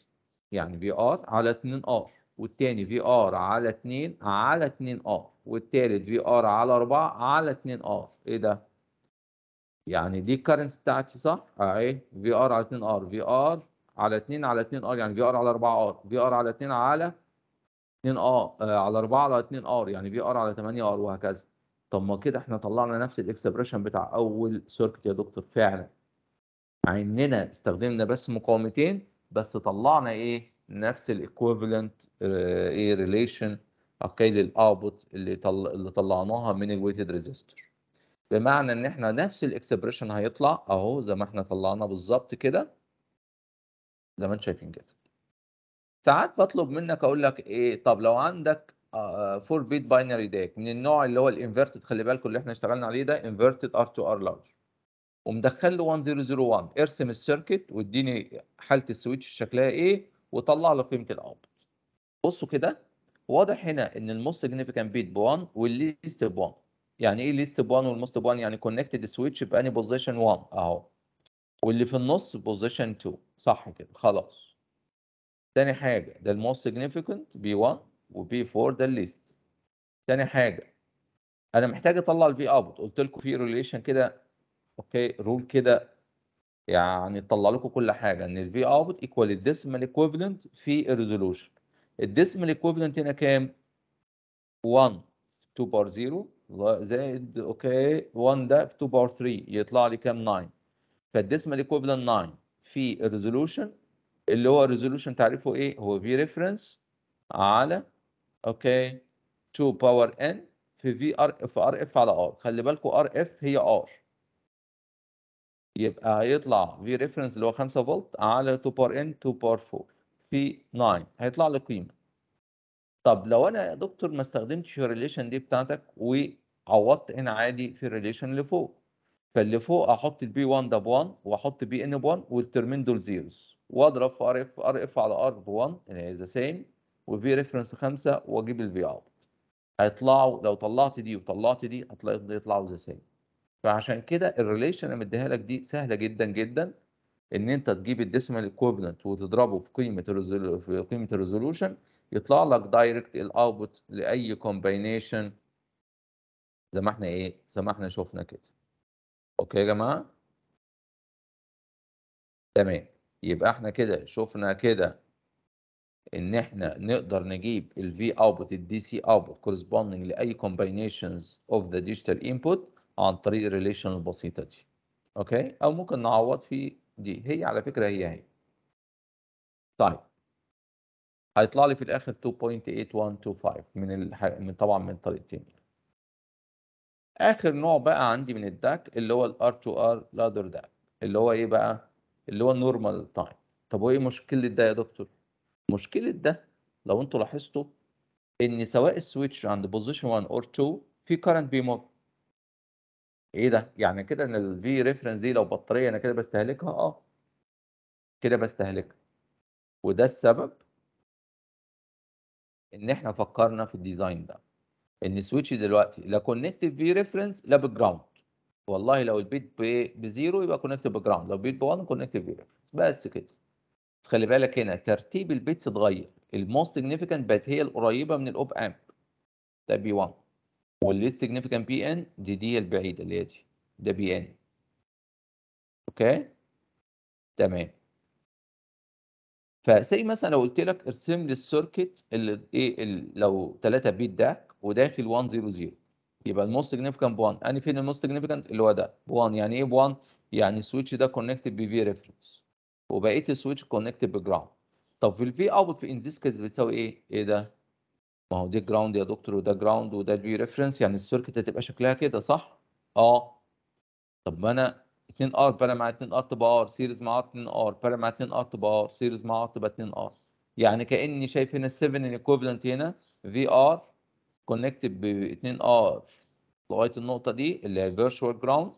يعني في ار على 2 ار والتاني في ار على 2 على 2 ار والتالت في ار على 4 على 2 ار ايه ده؟ يعني دي الكرنس بتاعتي صح؟ اه اهي في ار على 2 ار في ار على 2 على 2 ار يعني في ار على 4 ار في ار على 2 على 2 ار على 4 على 2 ار يعني في ار على 8 ار وهكذا. طب ما كده احنا طلعنا نفس الاكسبريشن بتاع اول سيركت يا دكتور فعلا مع اننا استخدمنا بس مقاومتين بس طلعنا ايه نفس الايكوفالنت آه، ايه ريليشن اقل للاوبوت اللي طل... اللي طلعناها من الويتد ريزيستور بمعنى ان احنا نفس الاكسبريشن هيطلع اهو زي ما احنا طلعنا بالظبط كده زي ما انتم شايفين كده ساعات بطلب منك اقول لك ايه طب لو عندك 4 بيت باينري داك من النوع اللي هو الانفيرتد خلي بالكم اللي احنا اشتغلنا عليه ده انفيرتد ار تو ار لارج ومدخل له 1001 ارسم السيركت واديني حاله السويتش شكلها ايه وطلع لي قيمه الاوتبوت بصوا كده واضح هنا ان الموست سيجنيفيكانت بيت ب 1 والليست ب 1 يعني ايه ليست ب 1 والموست ب 1 يعني كونكتد سويتش باني بوزيشن 1 اهو واللي في النص بوزيشن 2 صح كده خلاص تاني حاجه ده الموست سيجنيفيكانت بي 1 وبي 4 ده الليست تاني حاجه انا محتاج اطلع الفي اوت قلت لكم في ريليشن كده اوكي رول كده يعني طلع لكم كل حاجه ان الفي اوت ايكوال الديسمال Equivalent في الريزولوشن الديسمال Equivalent هنا كام 1 في 2 بار 0 زائد اوكي 1 ده في 2 بار 3 يطلع لي كام 9 فالديسمال Equivalent 9 في الريزولوشن اللي هو الريزولوشن تعريفه ايه هو في ريفرنس على اوكي 2 باور n في في ار اف ار اف على ار خلي بالكم ار اف هي ار يبقى هيطلع في ريفرنس اللي هو 5 فولت على 2 بار ان 2 بار 4 في 9 هيطلع لي قيمه طب لو انا يا دكتور ما استخدمتش الريليشن دي بتاعتك وعوضت ان عادي في الريليشن اللي فوق فاللي فوق احط البي 1 ده ب 1 واحط بي ان ب 1 والترمين دول زيروز واضرب في ار اف ار اف على ار ب 1 اللي هي ذا سيم وفي ريفرنس 5 واجيب الفي اوت هيطلعوا لو طلعت دي وطلعت دي هتلاقي يطلعوا ذا سيم فعشان كده الريليشن اللي مديها لك دي سهله جدا جدا ان انت تجيب الديسمال ايكويفالنت وتضربه في قيمه في قيمه الريزولوشن يطلع لك دايركت الاوتبوت لاي كومباينيشن زي ما احنا ايه زي ما احنا شفنا كده اوكي يا جماعه تمام يبقى احنا كده شفنا كده ان احنا نقدر نجيب الفي اوتبوت الدي سي اوتبوت كورسبوندنج لاي كومباينيشنز اوف ذا ديجيتال انبوت عن طريق الريليشن البسيطه دي اوكي او ممكن نعوض في دي هي على فكره هي هي طيب هيطلع لي في الاخر 2.8125 من الح... من طبعا من طريقتين اخر نوع بقى عندي من الداك اللي هو الار تو ار لادر داك اللي هو ايه بقى اللي هو النورمال تايم طب وايه مشكله ده يا دكتور مشكله ده لو انتوا لاحظتوا ان سواء السويتش عند بوزيشن 1 اور 2 في كارنت بيمر ايه ده يعني كده ان الفي ريفرنس دي لو بطاريه انا كده بستهلكها اه كده بستهلكها وده السبب ان احنا فكرنا في الديزاين ده ان سويتش دلوقتي لا كونكتيف في ريفرنس لا بجراوند والله لو البيت بزيرو يبقى كونكت بجراوند لو البيت ب1 كونكت في ريفرنس بس كده بس خلي بالك هنا ترتيب البيتس اتغير الموست سيجنيفيكانت بقت هي القريبه من الاوب امب ده بي 1 والليست significant بي ان دي دي البعيده اللي هي دي ده بي ان اوكي تمام فزي مثلا لو قلت لك ارسم لي السيركت اللي ايه لو 3 بيت ده وداخل 1 0 0 يبقى الموست سيجنيفيكانت ب 1 انا فين الموست سيجنيفيكانت اللي هو ده ب 1 يعني ايه ب 1 يعني السويتش ده كونكتد بفي ريفرنس وبقيه السويتش كونكتد بجراوند طب في الفي اوت في ان ذيس كيس بتساوي ايه ايه ده ما هو دي جراوند يا دكتور وده جراوند وده في ريفرنس يعني السيركت هتبقى شكلها كده صح؟ اه طب ما انا 2 ار بارا مع 2 ار تبقى ار سيريز مع 2 ار بارا مع 2 ار تبقى ار سيريز مع ار تبقى 2 ار يعني كاني شايف هنا 7 الايكوفلنت هنا في ار كونكتد ب 2 ار لغايه النقطه دي اللي هي فيرتشوال جراوند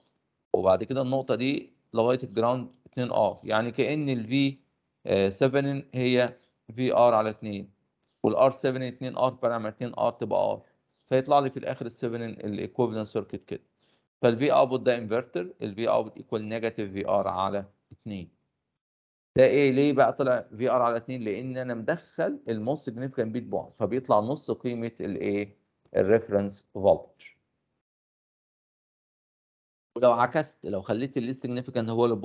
وبعد كده النقطه دي لغايه الجراوند 2 ار يعني كان الفي 7 آه، هي في ار على 2 والار 7 2 ار فرقع 2 ار تبقى ار فيطلع لي في الاخر ال 7 الايكوفلنت سيركت كده فالفي اوت ده انفرتر الفي اوت ايكوال نيجاتيف في ار على 2 ده ايه ليه بقى طلع في ار على 2 لان انا مدخل الموست سيجنيفيكانت بيت بوينت فبيطلع نص قيمه الايه الريفرنس فولتج ولو عكست لو خليت الليست سيجنيفيكانت هو اللي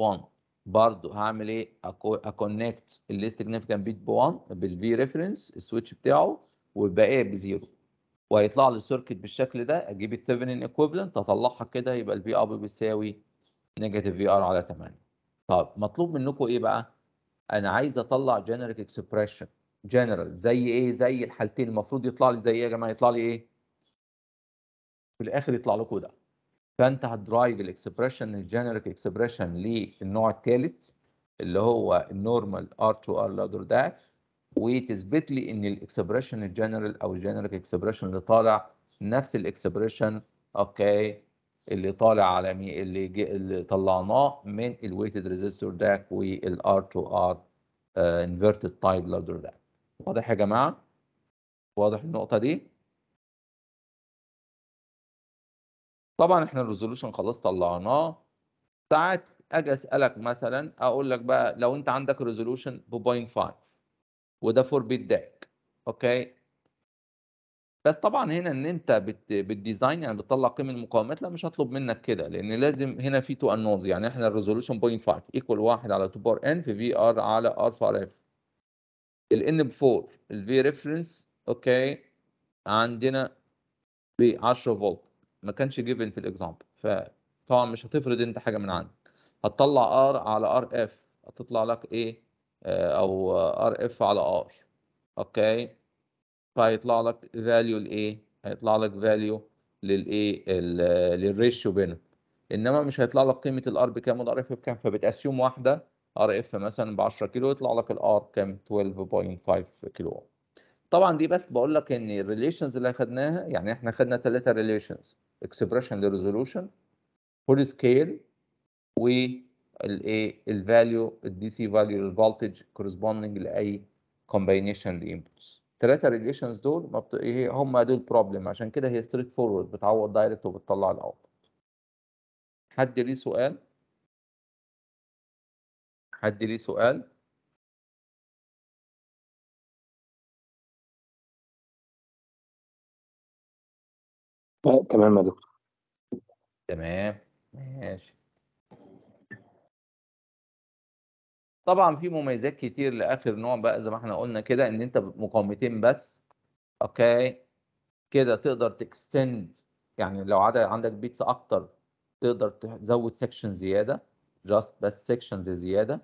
برضو هعمل ايه اكونكت significant بيت ب 1 بالفي ريفرنس السويتش بتاعه والباقيه بزيرو وهيطلع لي السيركت بالشكل ده اجيب الثيفنين ايكويفالنت اطلعها كده يبقى الفي اب بيساوي نيجاتيف في ار على 8 طب مطلوب منكم ايه بقى انا عايز اطلع جنريك اكسبريشن جنرال زي ايه زي الحالتين المفروض يطلع لي زي ايه يا جماعه يطلع لي ايه في الاخر يطلع لكم ده فانت هتدرايف الاكسبريشن الجينيريك اكسبريشن للنوع الثالث اللي هو النورمال ار تو ار لادر داك وتثبت لي ان الاكسبريشن الجنرال او الجنريك اكسبريشن اللي طالع نفس الاكسبريشن اوكي اللي طالع على مي اللي جي اللي طلعناه من الويتد ريزيستور داك والار تو ار انفيرتد تايب لادر داك واضح يا جماعه واضح النقطه دي طبعا احنا الريزولوشن خلاص طلعناه ساعات اجي اسالك مثلا اقول لك بقى لو انت عندك ريزولوشن ب 0.5 وده فور بيت داك اوكي بس طبعا هنا ان انت بت بالديزاين يعني بتطلع قيم المقاومات لا مش هطلب منك كده لان لازم هنا في تو انوز يعني احنا الريزولوشن 0.5 ايكوال 1 على 2 بار ان في في ار على ار فار اف الان ب 4 الفي ريفرنس اوكي عندنا ب 10 فولت ما كانش جيفن في الاكزامبل فطبعا مش هتفرض انت حاجه من عندك هتطلع ار على ار اف هتطلع لك ايه آه، او ار اف على ار اوكي فهيطلع لك فاليو لايه هيطلع لك فاليو للايه للريشيو بينهم انما مش هيطلع لك قيمه الار بكام والار اف بكام فبتاسيوم واحده ار اف مثلا ب 10 كيلو يطلع لك الار كام 12.5 كيلو طبعا دي بس بقول لك ان الريليشنز اللي خدناها يعني احنا خدنا ثلاثه ريليشنز اكسبريشن لريزولوشن فول سكيل والايه الفاليو الدي سي فاليو الفولتج كورسبوندنج لاي كومباينيشن لانبوتس الثلاثه ريليشنز دول هم دول بروبلم عشان كده هي ستريت فورورد بتعوض دايركت وبتطلع الاوتبوت حد ليه سؤال حد ليه سؤال آه، تمام يا دكتور تمام ماشي طبعا في مميزات كتير لاخر نوع بقى زي ما احنا قلنا كده ان انت مقاومتين بس اوكي كده تقدر تكستند يعني لو عدد عندك بيتس اكتر تقدر تزود سكشن زياده جاست بس سكشنز زياده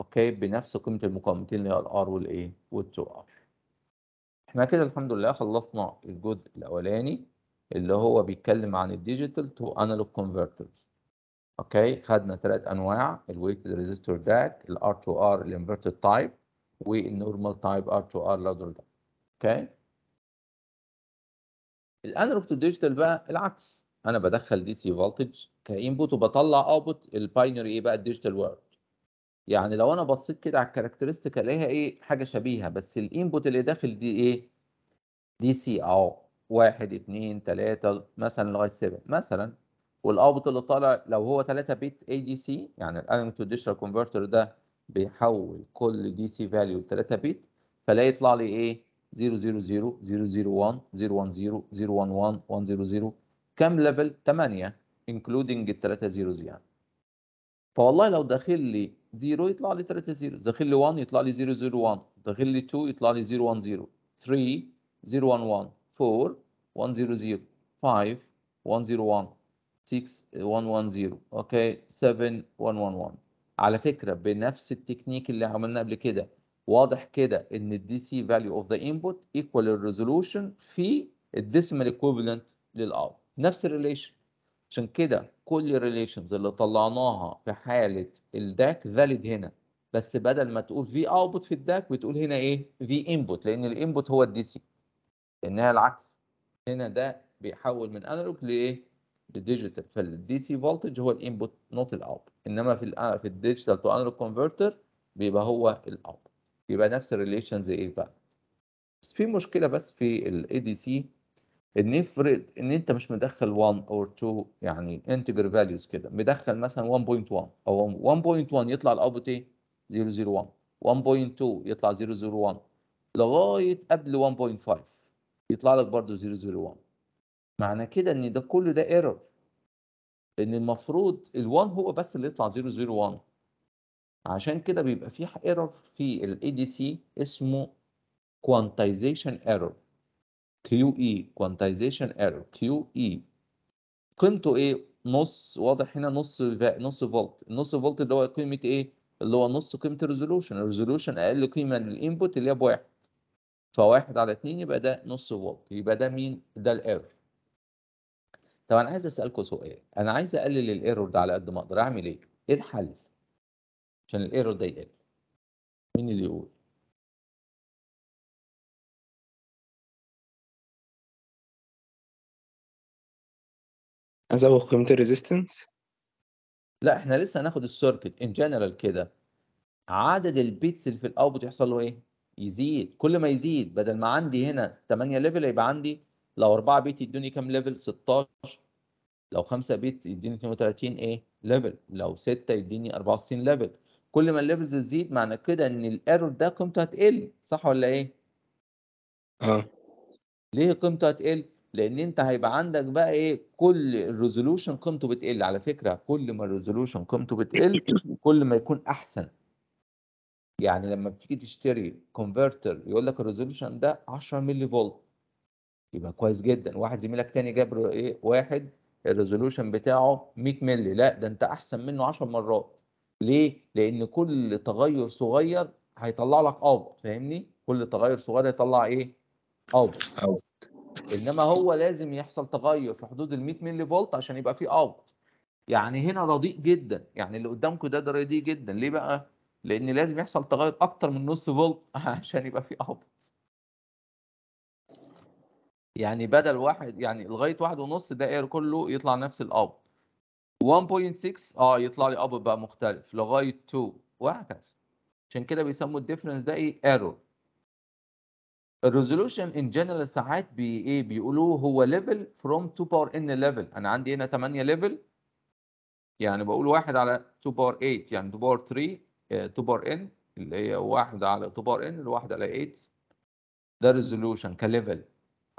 اوكي بنفس قيمه المقاومتين اللي هي الار والايه وال2 ار احنا كده الحمد لله خلصنا الجزء الاولاني اللي هو بيتكلم عن الديجيتال تو انالوج كونفرترز اوكي خدنا ثلاث انواع الويتد ريزيستور داك الار تو ار الانفرتد تايب والنورمال تايب ار تو ار لادر داك اوكي الانالوج تو ديجيتال بقى العكس انا بدخل دي سي فولتج كانبوت وبطلع اوبوت الباينري ايه بقى الديجيتال وورد يعني لو انا بصيت كده على الكاركترستيك الاقيها ايه حاجه شبيهه بس الانبوت اللي داخل دي ايه دي سي او واحد اتنين تلاتة مثلا لغاية 7 مثلا والأوبت اللي طالع لو هو 3 بيت اي دي سي يعني الانالوج تو ديجيتال كونفرتر ده بيحول كل دي سي فاليو ل 3 فلا يطلع لي ايه 000 001 010 011 100 كام ليفل 8 انكلودنج ال 3 زيروز يعني فوالله لو داخل لي 0 يطلع لي 3 0 داخل لي 1 يطلع لي 001 داخل لي 2 يطلع لي 010 3 011 4 100 5 101 6 110 اوكي 7 111 على فكره بنفس التكنيك اللي عملناه قبل كده واضح كده ان الدي سي فاليو اوف ذا انبوت ايكوال الريزولوشن في الديسيمال ايكويفالنت للاوت نفس الريليشن عشان كده كل الريليشنز اللي طلعناها في حاله الداك فاليد هنا بس بدل ما تقول في اوبوت في الداك بتقول هنا ايه في انبوت لان الانبوت هو الدي سي انها العكس هنا ده بيحول من انالوج لايه لديجيتال فالدي سي فولتج هو الانبوت نوت الاوت انما في آه، في الديجيتال تو انالوج كونفرتر بيبقى هو الاوت يبقى نفس الريليشنز ايه بقى بس في مشكله بس في الاي دي سي ان افرض ان انت مش مدخل 1 او 2 يعني انتجر فاليوز كده مدخل مثلا 1.1 او 1.1 يطلع الاوتبوت ايه 001 1.2 يطلع 001 لغايه قبل 1.5 يطلع لك برضو 001 معنى كده ان ده كل ده ايرور ان المفروض ال1 هو بس اللي يطلع 001 عشان كده بيبقى في ايرور في الاي دي سي اسمه كوانتايزيشن ايرور كيو اي كوانتايزيشن ايرور كيو اي قيمته ايه نص واضح هنا نص نص فولت النص فولت اللي هو قيمه ايه اللي هو نص قيمه الريزولوشن الريزولوشن اقل قيمه للانبوت اللي هي بواحد فواحد على اتنين يبقى ده نص فولت يبقى ده مين ده الايرور طب انا عايز اسالكم سؤال انا عايز اقلل الايرور ده على قد ما اقدر اعمل ايه ايه الحل عشان الايرور ده يقل مين اللي يقول ازود قيمه الريزيستنس لا احنا لسه هناخد السيركت ان جنرال كده عدد البيتس اللي في الاوتبوت يحصل له ايه يزيد كل ما يزيد بدل ما عندي هنا 8 ليفل يبقى عندي لو 4 بيت يدوني كام ليفل 16 لو 5 بيت يديني 32 ايه ليفل لو 6 يديني 64 ليفل كل ما الليفلز تزيد معنى كده ان الايرور ده قيمته هتقل صح ولا ايه اه ليه قيمته هتقل لان انت هيبقى عندك بقى ايه كل الريزولوشن قيمته بتقل على فكره كل ما الريزولوشن قيمته بتقل كل ما يكون احسن يعني لما بتيجي تشتري كونفرتر يقول لك الريزولوشن ده 10 ملي فولت يبقى كويس جدا واحد زميلك تاني جاب ايه واحد الريزولوشن بتاعه 100 ملي لا ده انت احسن منه 10 مرات ليه لان كل تغير صغير هيطلع لك اوت فاهمني كل تغير صغير هيطلع ايه اوت اوت انما هو لازم يحصل تغير في حدود ال 100 ملي فولت عشان يبقى فيه اوت يعني هنا رديء جدا يعني اللي قدامكم ده ده رديء جدا ليه بقى لان لازم يحصل تغير اكتر من نص فولت عشان يبقى في اهبط يعني بدل واحد يعني لغايه واحد ونص ده اير كله يطلع نفس الاب 1.6 اه يطلع لي اب بقى مختلف لغايه 2 وهكذا عشان كده بيسموا الديفرنس ده ايه ايرور الريزولوشن ان جنرال ساعات بي ايه بيقولوه هو ليفل فروم 2 باور ان ليفل انا عندي هنا 8 ليفل يعني بقول واحد على 2 باور 8 يعني 2 باور 3 2 بار ان اللي هي 1 على 2 بار ان الواحد على 8 ده ريزولوشن كليفل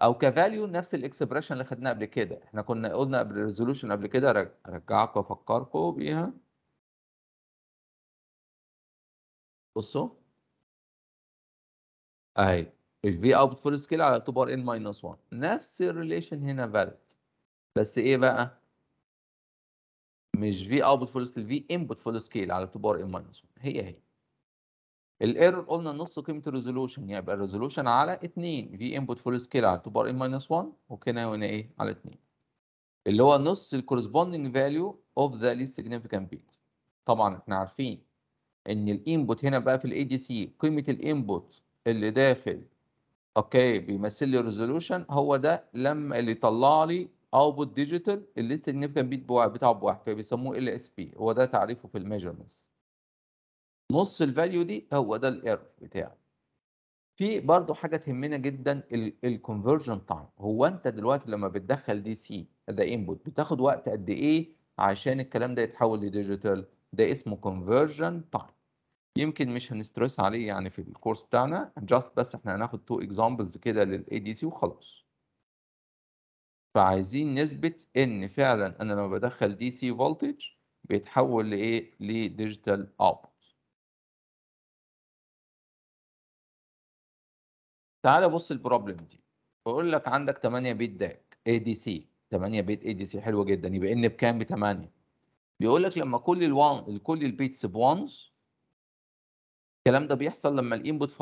او كفاليو نفس الاكسبريشن اللي خدناه قبل كده احنا كنا قلنا قبل الريزولوشن قبل كده ارجعكم افكركم بيها بصوا اهي في اوت فول سكيل على 2 بار ان ماينس 1 نفس الريليشن هنا فاليد بس ايه بقى مش في اوتبوت فول سكيل في انبوت فول سكيل على 2 بار ان ماينس 1 هي هي الايرور قلنا نص قيمه الريزولوشن يعني يبقى الريزولوشن على 2 في انبوت فول سكيل على 2 بار ان ماينس 1 وكنا هنا ايه على 2 اللي هو نص الكورسبوندنج فاليو اوف ذا ليست سيجنيفيكانت بيت طبعا احنا عارفين ان الانبوت هنا بقى في الاي دي سي قيمه الانبوت اللي داخل اوكي بيمثل لي الريزولوشن هو ده لما اللي طلع لي اوتبوت ديجيتال اللي سيجنيفيكانت بيت بتاعه بواحد فبيسموه ال اس بي هو ده تعريفه في الميجرمنتس نص الفاليو دي هو ده الايرور بتاعي في برضو حاجه تهمنا جدا الكونفرجن تايم هو انت دلوقتي لما بتدخل دي سي ده انبوت بتاخد وقت قد ايه عشان الكلام ده يتحول لديجيتال ده اسمه كونفرجن تايم يمكن مش هنستريس عليه يعني في الكورس بتاعنا جاست بس احنا هناخد تو اكزامبلز كده للاي دي سي وخلاص فعايزين نثبت ان فعلا انا لما بدخل دي سي فولتج بيتحول لايه لديجيتال اوت تعال بص البروبلم دي بقول لك عندك 8 بيت داك اي دي سي 8 بيت اي دي سي حلو جدا يبقى ان بكام ب 8 بيقول لك لما كل ال كل البيتس ب 1 الكلام ده بيحصل لما الانبوت 5.1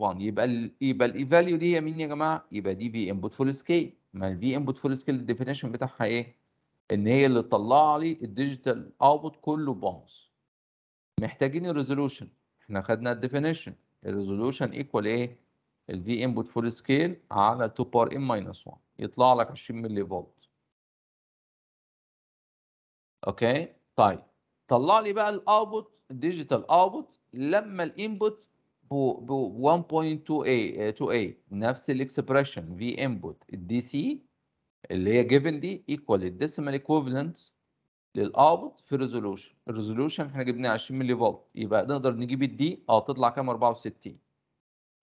يبقى يبقى الايفاليو دي هي مين يا جماعه يبقى دي في انبوت فول سكيل ما الفي انبوت فول سكيل الديفينيشن بتاعها ايه ان هي اللي تطلع لي الديجيتال اوتبوت كله 1 محتاجين الريزولوشن احنا خدنا الديفينيشن الريزولوشن ايكوال ايه V input full scale على 2 power M minus 1 يطلع لك 20 ملي فولت اوكي طيب طلع لي بقى الاوتبوت الديجيتال اوتبوت لما الانبوت ب 1.2a 2a نفس الاكسبريشن V input الدي سي اللي هي given دي ايكوال الديسيمال equivalent للاوتبوت في ال الريزولوشن احنا جبناه 20 ملي فولت يبقى نقدر نجيب الدي اه تطلع كام 64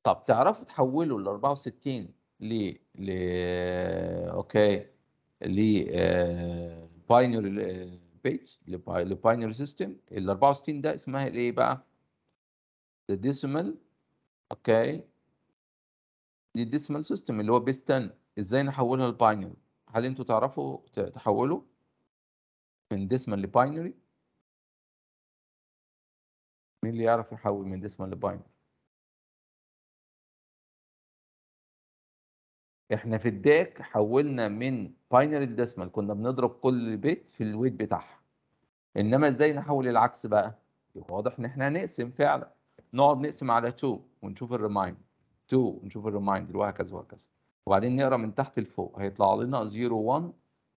طب تعرفوا تحولوا ال 64 ل ل اوكي ل باينري بيج لباينري سيستم ال 64 ده اسمها ايه بقى؟ ذا ديسيمال اوكي للديسيمال سيستم اللي هو بيس 10 ازاي نحولها لباينري؟ هل انتوا تعرفوا تحولوا من ديسيمال لباينري؟ مين اللي يعرف يحول من ديسيمال لباينري؟ احنا في الداك حولنا من باينري ديسمال كنا بنضرب كل بيت في الويت بتاعها انما ازاي نحول العكس بقى واضح ان احنا هنقسم فعلا نقعد نقسم على 2 ونشوف الريمايند 2 ونشوف الريمايند وهكذا وهكذا وبعدين نقرا من تحت لفوق هيطلع لنا 0 1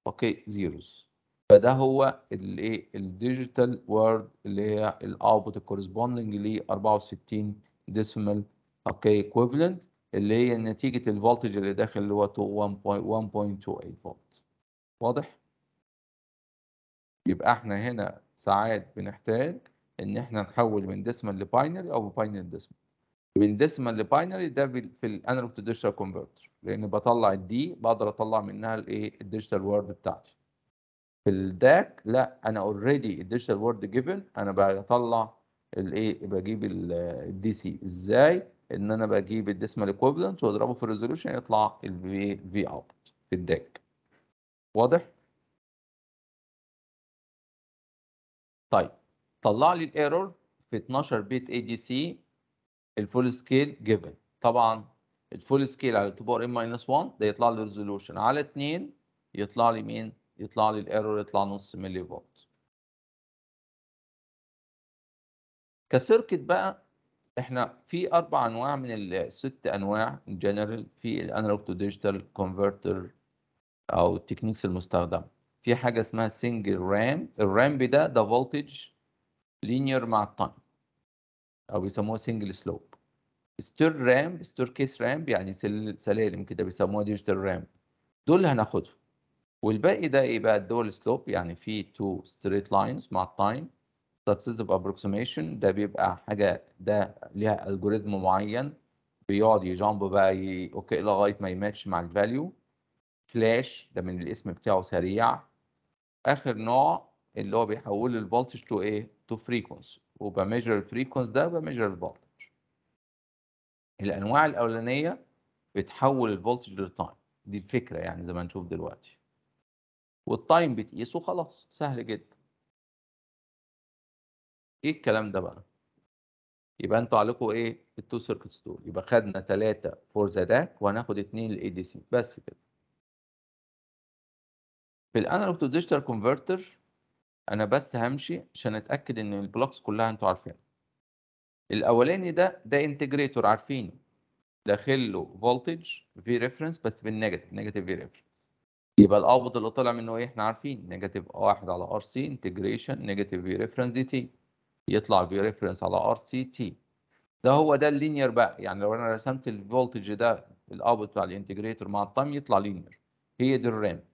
اوكي زيروز فده هو الايه الديجيتال وورد اللي هي الاوتبوت الكورسبوندنج ل 64 ديسمال اوكي ايكويفالنت اللي هي نتيجه الفولتج اللي داخل اللي هو 1.28 فولت واضح يبقى احنا هنا ساعات بنحتاج ان احنا نحول من ديسمال لباينري او باينري ديسمال من ديسمال لباينري ده في الانالوج تو ديجيتال كونفرتر لان بطلع الدي بقدر اطلع منها الايه الديجيتال وورد بتاعتي في الداك لا انا اوريدي الديجيتال وورد جيفن انا بطلع الايه بجيب الدي سي ازاي ان انا بجيب الديسمال ايكوفلنت واضربه في الريزولوشن يطلع الفي في اوت في الداك واضح طيب طلع لي الايرور في 12 بيت اي دي سي الفول سكيل جيفن طبعا الفول سكيل على 2 باور ام ماينس 1 ده يطلع لي الريزولوشن على 2 يطلع لي مين يطلع لي الايرور يطلع نص ملي فولت كسيركت بقى احنا في اربع انواع من الست انواع جنرال في الانالوج تو ديجيتال كونفرتر او التكنيكس المستخدمه في حاجه اسمها سنجل رام الرام ده ده فولتج لينير مع التايم او بيسموها سنجل سلوب ستير رام ستير كيس رام يعني سلالم كده بيسموها ديجيتال رام دول هناخدهم والباقي ده ايه بقى الدول سلوب يعني في تو ستريت لاينز مع التايم successive approximation ده بيبقى حاجة ده ليها algorithm معين بيقعد يجامب بقى ي... اوكي لغاية ما يماتش مع الفاليو فلاش ده من الاسم بتاعه سريع آخر نوع اللي هو بيحول الفولتج تو ايه؟ تو فريكونسي وبميجر frequency ده بميجر الفولتج الأنواع الأولانية بتحول الفولتج للتايم دي الفكرة يعني زي ما نشوف دلوقتي والتايم بتقيسه خلاص سهل جدا ايه الكلام ده بقى يبقى انتوا عليكم ايه التو سيركتس دول يبقى خدنا 3 فور ذا داك وهناخد 2 للاي دي سي بس كده في الانالوج تو ديجيتال كونفرتر انا بس همشي عشان اتاكد ان البلوكس كلها انتوا عارفينها الاولاني ده ده انتجريتور عارفينه داخل له فولتج في ريفرنس بس بالنيجاتيف نيجاتيف في ريفرنس يبقى الاوبوت اللي طلع منه ايه احنا عارفين نيجاتيف واحد على ار سي انتجريشن نيجاتيف في ريفرنس دي تي يطلع في ريفرنس على ار سي تي ده هو ده اللينير بقى يعني لو انا رسمت الفولتج ده الاوت بتاع الانتجريتور مع الطم يطلع لينير هي دي الرام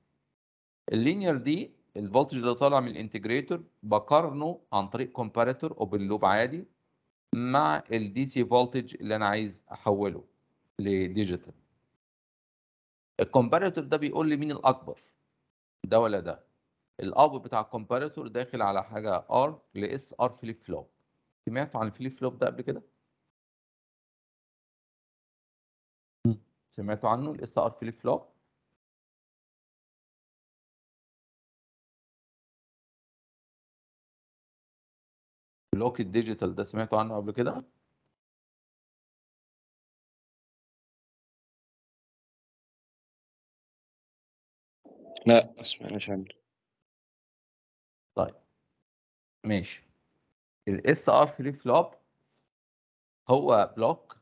اللينير دي الفولتج اللي طالع من الانتجريتور بقارنه عن طريق كومباريتور اوبن لوب عادي مع الدي سي فولتج اللي انا عايز احوله لديجيتال الكومباريتور ده بيقول لي مين الاكبر ده ولا ده الاب بتاع الكومباريتور داخل على حاجه ار لاس ار فليب فلوب سمعتوا عن الفليب فلوب ده قبل كده سمعتوا عنه الاس ار فليب فلوب بلوك الديجيتال ده سمعتوا عنه قبل كده لا ما سمعناش عنه ماشي الاس ار فليب فلوب هو بلوك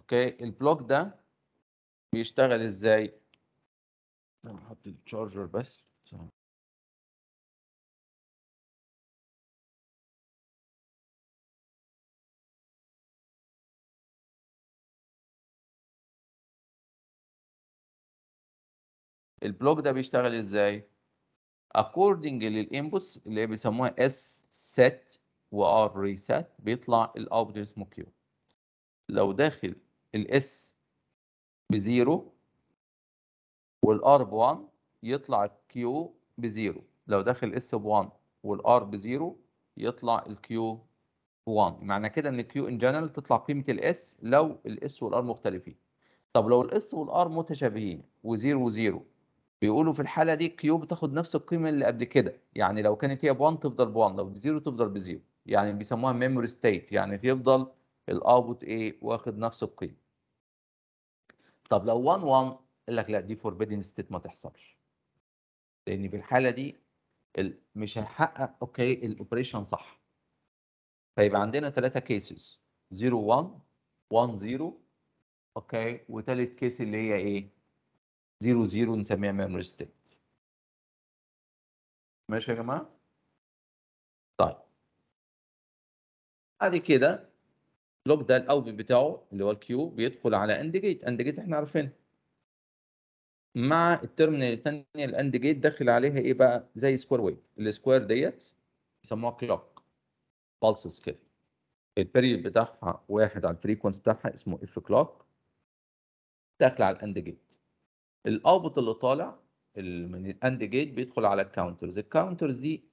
اوكي البلوك ده بيشتغل ازاي انا هحط التشارجر بس البلوك ده بيشتغل ازاي according للانبوتس اللي هي بيسموها اس set وار ريسيت بيطلع الاوتبوت اسمه كيو لو داخل الاس بزيرو والار ب1 يطلع الكيو بزيرو لو داخل اس ب1 والار بزيرو يطلع الكيو 1 معنى كده ان الكيو ان جنرال تطلع قيمه الاس لو الاس والار مختلفين طب لو الاس والار متشابهين و0 و0 بيقولوا في الحاله دي كيو بتاخد نفس القيمه اللي قبل كده يعني لو كانت هي ب1 تفضل ب1 لو ب0 تفضل ب0 يعني بيسموها ميموري ستيت يعني تفضل الاوتبوت ايه واخد نفس القيمه طب لو 1 1 قال لك لا دي فوربيدن ستيت ما تحصلش لان في الحاله دي مش هيحقق اوكي الاوبريشن صح فيبقى عندنا ثلاثه كيسز 0 1 1 0 اوكي وثالث كيس اللي هي ايه 0 0 نسميها ميموري ستيت ماشي يا جماعه طيب بعد كده لوك ده الاوت بتاعه اللي هو الكيو بيدخل على اند جيت اند جيت احنا عارفينها مع الترمينال الثانيه الاند جيت داخل عليها ايه بقى زي سكوير ويف السكوير ديت بيسموها كلوك بالسز كده البريود بتاعها واحد على الفريكونس بتاعها اسمه اف كلوك داخل على الاند جيت الاوبت اللي طالع من الاند جيت بيدخل على الكاونترز الكاونترز دي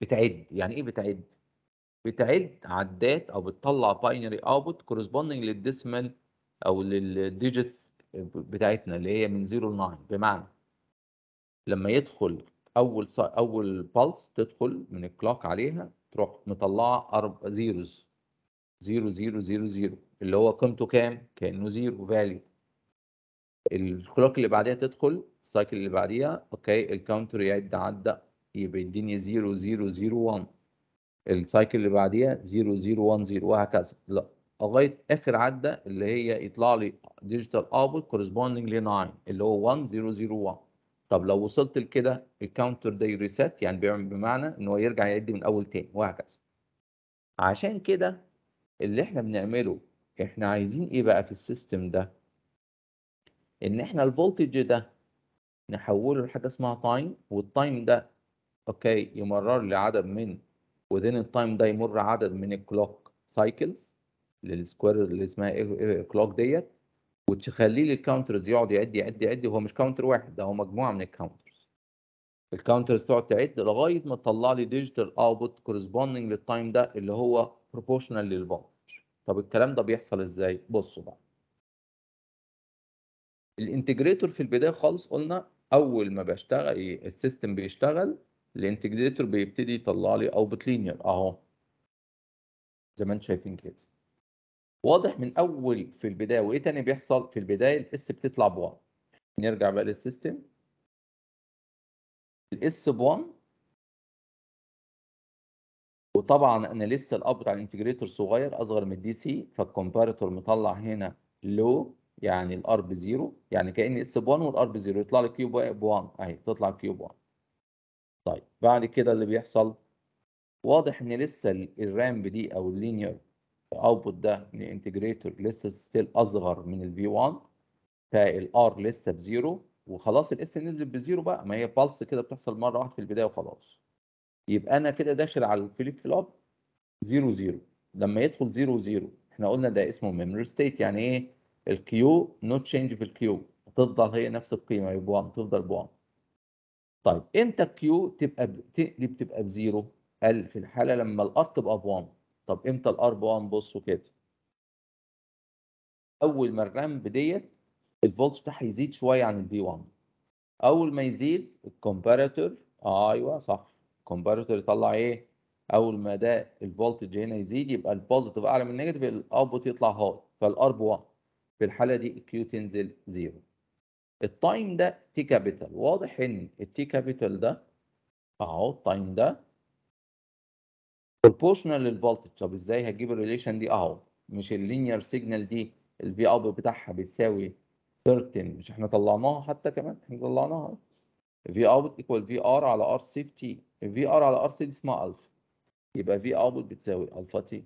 بتعد يعني ايه بتعد بتعد عدات او بتطلع باينري اوتبوت كورسبوندنج للديسمال او للديجيتس بتاعتنا اللي هي من 0 ل 9 بمعنى لما يدخل اول سا... اول بالس تدخل من الكلوك عليها تروح مطلعه اربع زيروز 0000 اللي هو قيمته كام كانه زيرو فاليو الكلوك اللي بعديها تدخل السايكل اللي بعديها اوكي الكاونتر يعد عدى يبقى يديني 0 0 0 1 السايكل اللي بعديها 0 0 1 0 وهكذا لا لغايه اخر عده اللي هي يطلع لي ديجيتال اوت كورسبوندنج ل 9 اللي هو 1 0 0 1 طب لو وصلت لكده الكاونتر ده ريسيت يعني بيعمل بمعنى ان هو يرجع يعد من اول تاني وهكذا عشان كده اللي احنا بنعمله احنا عايزين ايه بقى في السيستم ده ان احنا الفولتج ده نحوله لحاجه اسمها تايم والتايم ده اوكي يمرر لي عدد من وذين التايم ده يمر عدد من الكلوك سايكلز للسكوير اللي اسمها كلوك ديت وتخليه لي الكاونترز يقعد يعد يعد يعد هو مش كاونتر واحد ده هو مجموعه من الكاونترز الكاونترز تقعد تعد لغايه ما تطلع لي ديجيتال اوتبوت كورسبوندنج للتايم ده اللي هو بروبوشنال للفولتج طب الكلام ده بيحصل ازاي بصوا بقى الانتجريتور في البدايه خالص قلنا اول ما بشتغل إيه؟ السيستم بيشتغل الانتجريتور بيبتدي يطلع لي اوبت لينير اهو زي ما انتم شايفين كده واضح من اول في البدايه وايه تاني بيحصل في البدايه الاس بتطلع ب1 نرجع بقى للسيستم الاس ب1 وطبعا انا لسه الاب بتاع الانتجريتور صغير اصغر من الدي سي فالكومباريتور مطلع هنا لو يعني الار ب 0 يعني كان اس ب 1 والار ب 0 يطلع لي كيوب ب 1 اهي تطلع كيوب 1 طيب بعد كده اللي بيحصل واضح ان لسه الرامب دي او اللينير اوتبوت ده من الانتجريتور لسه ستيل اصغر من الفي 1 فالار لسه ب 0 وخلاص الاس نزلت 0 بقى ما هي بالص كده بتحصل مره واحده في البدايه وخلاص يبقى انا كده داخل على الفليب فلوب 0 0 لما يدخل 0 0 احنا قلنا ده اسمه ميموري ستيت يعني ايه الكيو نو تشينج في الكيو هتفضل هي نفس القيمه ب 1 تفضل ب 1 طيب امتى الكيو تبقى ب... تقلب بتبقى بزيرو؟ قال في الحاله لما الار تبقى ب 1 طب امتى الار ب 1 بصوا كده اول ما الرامب ديت الفولت بتاعها يزيد شويه عن البي 1 اول ما يزيد الكومباراتور آه ايوه صح الكومباراتور يطلع ايه اول ما ده الفولتج هنا يزيد يبقى البوزيتيف اعلى من النيجاتيف الاوتبوت يطلع هاي فالار ب 1 في الحاله دي كيو تنزل زيرو التايم ده تي كابيتال واضح ان التي كابيتال ده اهو التايم ده بروبورشنال للفولتج طب ازاي هتجيب الريليشن دي اهو مش اللينير سيجنال دي الفي اب بتاعها بتساوي 13 مش احنا طلعناها حتى كمان احنا طلعناها في اوت ايكوال في ار على ار سي في تي في ار على ار سي دي اسمها الفا يبقى في اوت بتساوي الفا تي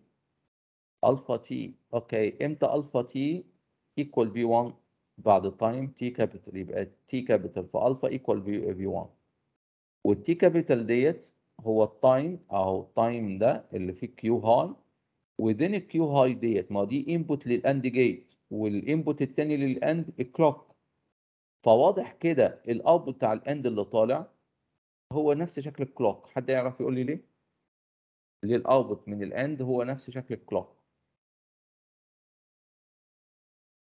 الفا تي اوكي امتى الفا تي equal V1 بعد تايم T capital يبقى T capital في الفا equal V1 والT capital ديت هو التايم اهو التايم ده اللي فيه Q high within الكيو هاي high ديت ما دي input للاند جيت والانبوت التاني للاند الكلوك فواضح كده الاب بتاع الاند اللي طالع هو نفس شكل الكلوك حد يعرف يقول لي ليه؟ ليه الاوتبوت من الاند هو نفس شكل الكلوك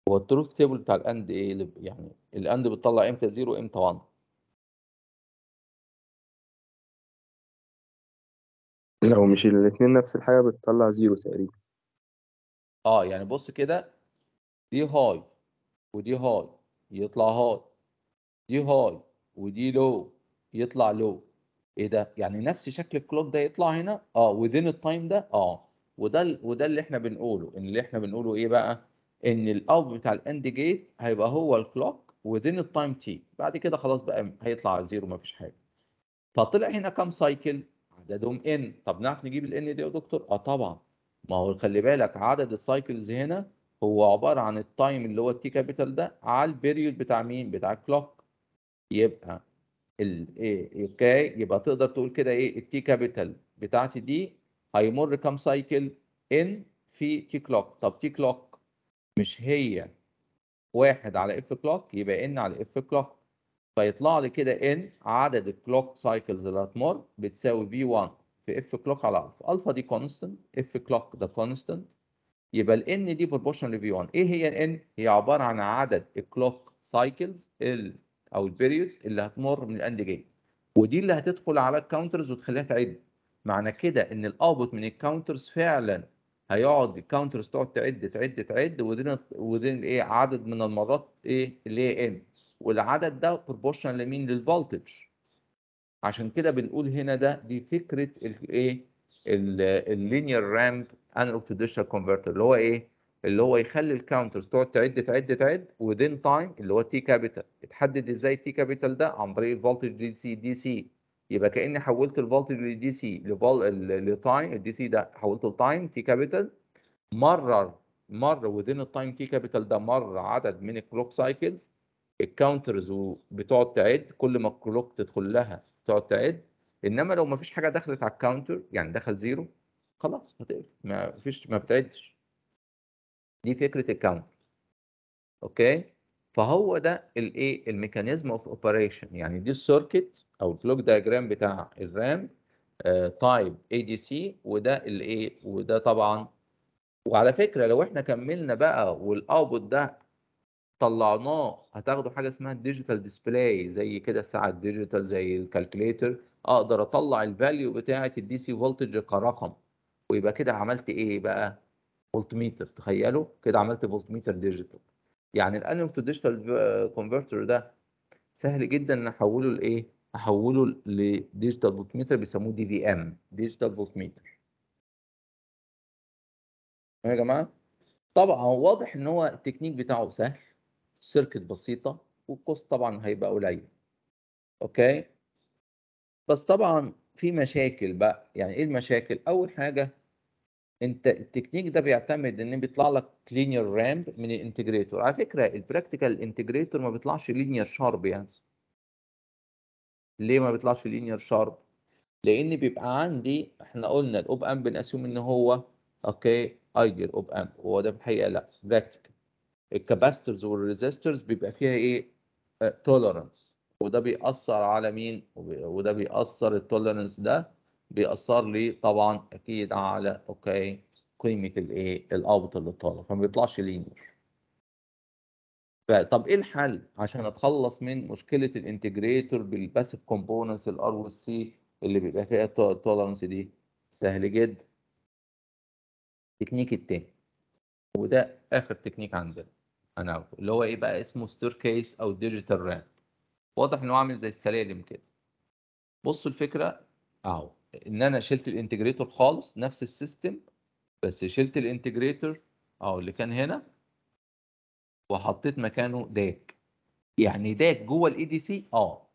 هو التروث تيبل بتاع الاند ايه يعني الاند بتطلع امتى زيرو امتى 1 لو مش الاثنين نفس الحاجة بتطلع زيرو تقريبا اه يعني بص كده دي هاي ودي هاي يطلع هاي دي هاي ودي لو يطلع لو ايه ده يعني نفس شكل الكلوك ده يطلع هنا اه وذين التايم ده اه وده وده اللي احنا بنقوله ان اللي احنا بنقوله ايه بقى ان الاوت بتاع الاند جيت هيبقى هو الكلوك وذين التايم تي بعد كده خلاص بقى هيطلع على زيرو مفيش حاجه فطلع هنا كام سايكل عددهم ان طب نعرف نجيب الان دي يا دكتور اه طبعا ما هو خلي بالك عدد السايكلز هنا هو عباره عن التايم اللي هو التي كابيتال ده على البيريود بتاع مين بتاع الكلوك يبقى الايه اوكي يبقى تقدر تقول كده ايه التي كابيتال بتاعتي دي هيمر كام سايكل ان في تي كلوك طب تي كلوك مش هي واحد على اف كلوك يبقى ان على اف كلوك فيطلع لي كده ان عدد الكلوك سايكلز اللي هتمر بتساوي بي 1 في اف كلوك على الفا الفا دي كونستنت اف كلوك ده كونستنت يبقى الان دي بروبوشنال لبي 1 ايه هي الان هي عباره عن عدد الكلوك سايكلز او البيريودز اللي هتمر من الاند جيم ودي اللي هتدخل على الكاونترز وتخليها تعد معنى كده ان الاوبوت من الكاونترز فعلا هيقعد الكاونترز تقعد تعد تعد تعد ودين ودين ايه عدد من المرات ايه اللي هي ان والعدد ده بروبوشنال لمين للفولتج عشان كده بنقول هنا ده دي فكره الايه اللينير رامب انالوج تو ديجيتال كونفرتر اللي هو ايه اللي هو يخلي الكاونترز تقعد تعد تعد تعد وذين تايم اللي هو تي كابيتال اتحدد ازاي تي كابيتال ده عن طريق الفولتج دي سي دي سي يبقى كاني حولت الفولتج للدي سي لتايم الدي سي ده حولته لتايم تي كابيتال مرر مر وذين التايم تي كابيتال ده مر عدد من الكلوك سايكلز الكاونترز بتقعد تعد كل ما الكلوك تدخل لها تقعد تعد انما لو ما فيش حاجه دخلت على الكاونتر يعني دخل زيرو خلاص هتقفل ما فيش ما بتعدش دي فكره الكاونتر اوكي فهو ده الايه الميكانيزم اوف اوبريشن يعني دي السيركت او البلوك دايجرام بتاع الرام تايب اي دي سي وده الايه وده طبعا وعلى فكره لو احنا كملنا بقى والاوتبوت ده طلعناه هتاخدوا حاجه اسمها الديجيتال ديسبلاي زي كده الساعه الديجيتال زي الكالكوليتر اقدر اطلع الفاليو بتاعه الدي سي فولتج كرقم ويبقى كده عملت ايه بقى فولتميتر تخيلوا كده عملت فولتميتر ديجيتال يعني الانالوج تو ديجيتال كونفرتر ده سهل جدا ان احوله لايه احوله لديجيتال فولتميتر بيسموه دي في ام ديجيتال فولتميتر يا جماعه طبعا واضح ان هو التكنيك بتاعه سهل السيركت بسيطه والكوست طبعا هيبقى قليل اوكي بس طبعا في مشاكل بقى يعني ايه المشاكل اول حاجه انت التكنيك ده بيعتمد ان بيطلع لك لينير رامب من الانتجريتور على فكره البراكتيكال انتجريتور ما بيطلعش لينير شارب يعني ليه ما بيطلعش لينير شارب لان بيبقى عندي احنا قلنا الاوب امب بنقسم ان هو اوكي ايديال اوب امب هو ده في الحقيقه لا براكتيكال الكاباسترز والريزيسترز بيبقى فيها ايه تولرانس آه، وده بيأثر على مين وده بيأثر التولرانس ده بيأثر لي طبعا اكيد على اوكي قيمه الايه الاوت اللي طالع فما بيطلعش لينير طب ايه الحل عشان اتخلص من مشكله الانتجريتور بالباسيف كومبوننتس الار والسي اللي بيبقى فيها التولرنس دي سهل جدا التكنيك التاني وده اخر تكنيك عندنا هناخده اللي هو ايه بقى اسمه ستير كيس او ديجيتال رام واضح انه عامل زي السلالم كده بصوا الفكره اهو ان انا شلت الانتجريتور خالص نفس السيستم بس شلت الانتجريتور اهو اللي كان هنا وحطيت مكانه داك يعني داك جوه الاي دي سي اه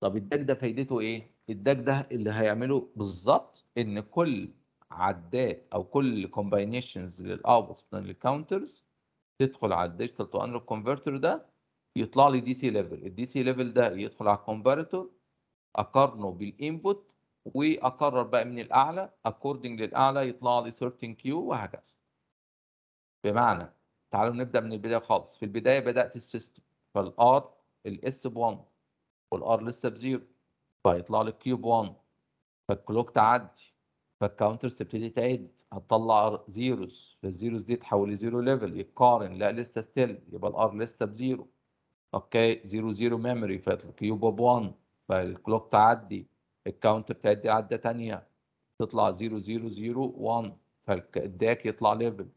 طب الداك ده فايدته ايه الداك ده اللي هيعمله بالظبط ان كل عداد او كل كومباينيشنز للاوتبوت للكاونترز تدخل على الديجيتال تو انلوج كونفرتر ده يطلع لي دي سي ليفل الدي سي ليفل ده يدخل على الكومباريتور اقارنه بالانبوت واقرر بقى من الاعلى اكوردنج للاعلى يطلع لي 13 كيو وهكذا بمعنى تعالوا نبدا من البدايه خالص في البدايه بدات السيستم فالار الاس ب 1 والار لسه بزيرو فيطلع لي كيوب ب 1 فالكلوك تعدي فالكاونترز تبتدي تعد هتطلع زيروز فالزيروز دي تحول لزيرو ليفل يتقارن لا لسه ستيل يبقى الار لسه بزيرو اوكي زيرو زيرو ميموري فالكيوب ب 1 فالكلوك تعدي الكاونت بتعدي عدة تانية تطلع 0001 فالداك يطلع ليفل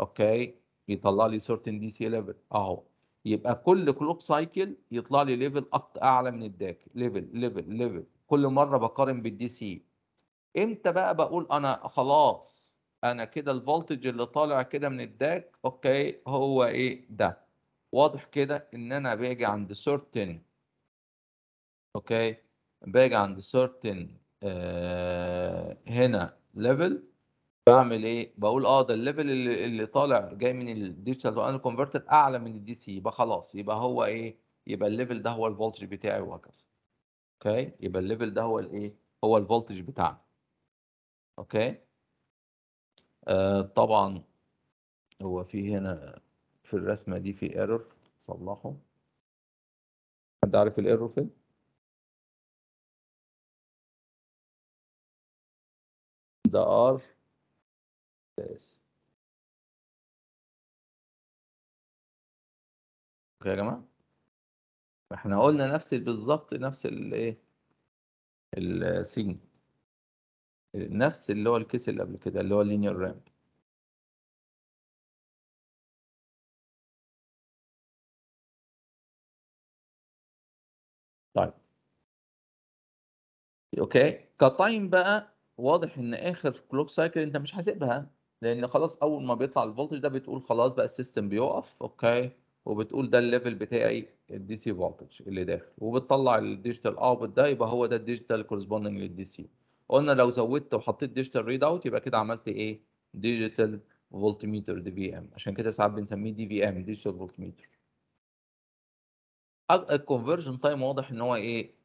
اوكي يطلع لي سورتن دي سي ليفل اهو يبقى كل كلوك سايكل يطلع لي ليفل اعلى من الداك ليفل ليفل ليفل كل مره بقارن بالدي سي امتى بقى بقول انا خلاص انا كده الفولتج اللي طالع كده من الداك اوكي هو ايه ده واضح كده ان انا باجي عند سورتن اوكي باجي عند certain آه، هنا ليفل بعمل ايه بقول اه ده الليفل اللي, اللي طالع جاي من الديجيتال انا كونفرتد اعلى من الدي سي يبقى خلاص يبقى هو ايه يبقى الليفل ده هو الفولتج بتاعي وهكذا اوكي يبقى الليفل ده هو الايه هو الفولتج بتاعنا اوكي آه طبعا هو في هنا في الرسمه دي في ايرور صلحه حد عارف الايرور فين ده R S اوكي يا جماعة احنا قلنا نفس بالظبط نفس الايه السين نفس اللي هو الكيس اللي قبل كده اللي هو لينير رامب طيب اوكي كتايم بقى واضح ان اخر كلوك سايكل انت مش حاسبها لان خلاص اول ما بيطلع الفولتج ده بتقول خلاص بقى السيستم بيقف اوكي وبتقول ده الليفل بتاعي الدي سي فولتج اللي داخل وبتطلع الديجيتال اوتبوت ده يبقى هو ده الديجيتال كورسبوندنج للدي سي قلنا لو زودت وحطيت ديجيتال ريد اوت يبقى كده عملت ايه ديجيتال فولتميتر دي في ام عشان كده ساعات بنسميه دي في ام ديجيتال فولتميتر الكونفرجن تايم واضح ان هو ايه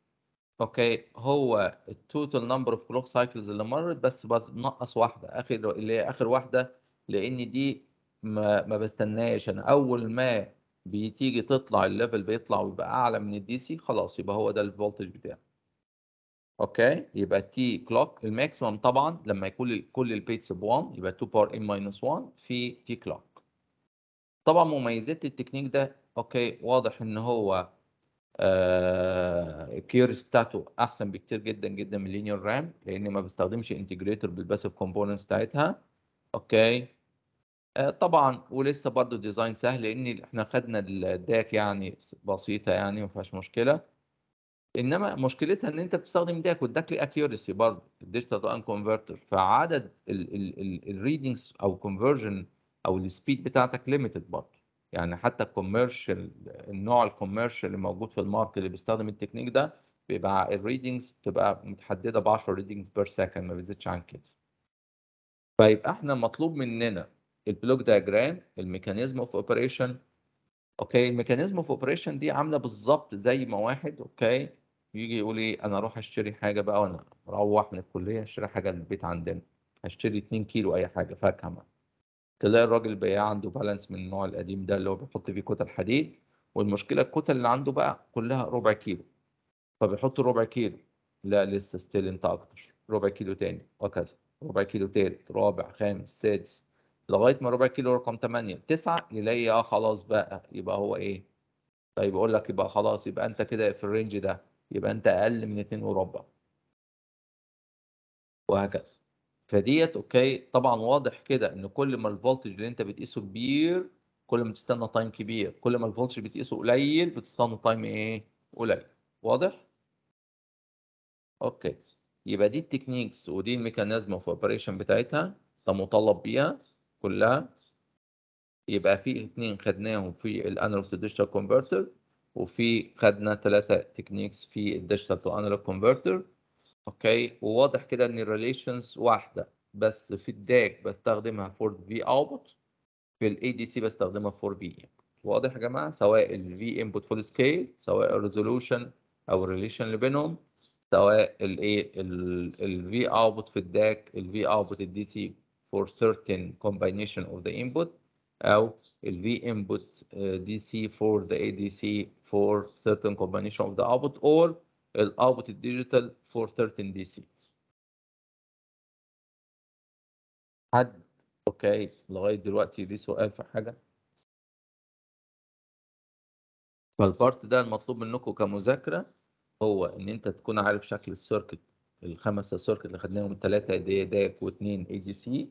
اوكي هو التوتال نمبر اوف كلوك سايكلز اللي مرت بس بنقص واحده اخر اللي هي اخر واحده لان دي ما, ما بستناش انا اول ما بتيجي تطلع الليفل بيطلع ويبقى اعلى من الدي سي خلاص يبقى هو ده الفولتج بتاعي اوكي يبقى تي كلوك الماكسيمم طبعا لما يكون كل البيتس ب 1 يبقى 2 باور ان ماينس 1 في تي كلوك طبعا مميزات التكنيك ده اوكي واضح ان هو آه، الكيوريس بتاعته احسن بكتير جدا جدا من لينير رام لان ما بستخدمش انتجريتور بالباسيف كومبوننتس بتاعتها اوكي آه، طبعا ولسه برضو ديزاين سهل لان احنا خدنا الداك يعني بسيطه يعني ما فيهاش مشكله انما مشكلتها ان انت بتستخدم داك والداك لي اكيورسي برضو الديجيتال ان كونفرتر فعدد الريدنجز او كونفرجن او السبيد بتاعتك ليميتد برضو يعني حتى الكوميرشال النوع الكوميرشال اللي موجود في الماركت اللي بيستخدم التكنيك ده بيبقى الريدنجز بتبقى متحدده ب 10 ريدنجز بير سكند ما بتزيدش عن كده فيبقى احنا مطلوب مننا البلوك دياجرام الميكانيزم اوف اوبريشن اوكي الميكانيزم اوف اوبريشن دي عامله بالظبط زي ما واحد اوكي يجي يقول ايه انا اروح اشتري حاجه بقى وانا اروح من الكليه اشتري حاجه للبيت عندنا هشتري 2 كيلو اي حاجه فاكهه تلاقي الراجل بياع عنده بالانس من النوع القديم ده اللي هو بيحط فيه كتل حديد والمشكله الكتل اللي عنده بقى كلها ربع كيلو فبيحط ربع كيلو لا لسه ستيل انت اكتر ربع كيلو تاني وكذا ربع كيلو تالت رابع خامس سادس لغايه ما ربع كيلو رقم 8 9 يلاقي اه خلاص بقى يبقى هو ايه طيب اقول لك يبقى خلاص يبقى انت كده في الرينج ده يبقى انت اقل من 2 وربع وهكذا فديت اوكي طبعا واضح كده ان كل ما الفولتج اللي انت بتقيسه كبير كل ما تستنى تايم كبير كل ما الفولتج بتقيسه قليل بتستنى تايم ايه قليل واضح اوكي يبقى دي التكنيكس ودي الميكانيزم اوف اوبريشن بتاعتها ده مطالب بيها كلها يبقى في اثنين خدناهم في الانالوج تو ديجيتال كونفرتر وفي خدنا ثلاثه تكنيكس في الديجيتال تو انالوج كونفرتر اوكي وواضح كده ان الريليشنز واحده بس في الداك بستخدمها فور في اوتبوت في الاي دي سي بستخدمها فور في واضح يا جماعه سواء الفي انبوت فول سكيل سواء الريزولوشن او الريليشن اللي بينهم سواء الايه الفي اوتبوت في الداك الفي اوتبوت الدي سي فور certain combination اوف ذا انبوت او الفي انبوت دي سي فور ذا اي دي سي فور certain combination اوف ذا output اور الاوت الديجيتال فور 13 DC حد اوكي لغايه دلوقتي دي سؤال في حاجه فالبارت ده المطلوب منكم كمذاكره هو ان انت تكون عارف شكل السيركت الخمسه سيركت اللي خدناهم الثلاثه دي داك واثنين اي جي سي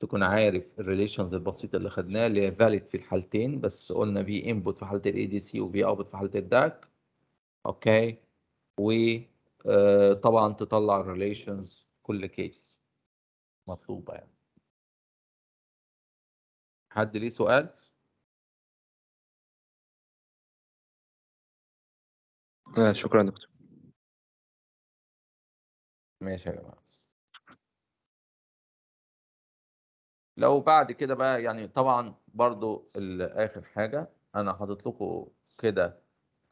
تكون عارف الريليشنز البسيطه اللي خدناها اللي هي فاليد في الحالتين بس قلنا في انبوت في حاله الاي دي سي وفي اوت في حاله الداك اوكي وطبعا تطلع الريليشنز كل كيس مطلوبه يعني حد ليه سؤال؟ آه شكرا دكتور ماشي يا جماعه لو بعد كده بقى يعني طبعا برضو اخر حاجه انا حاطط لكم كده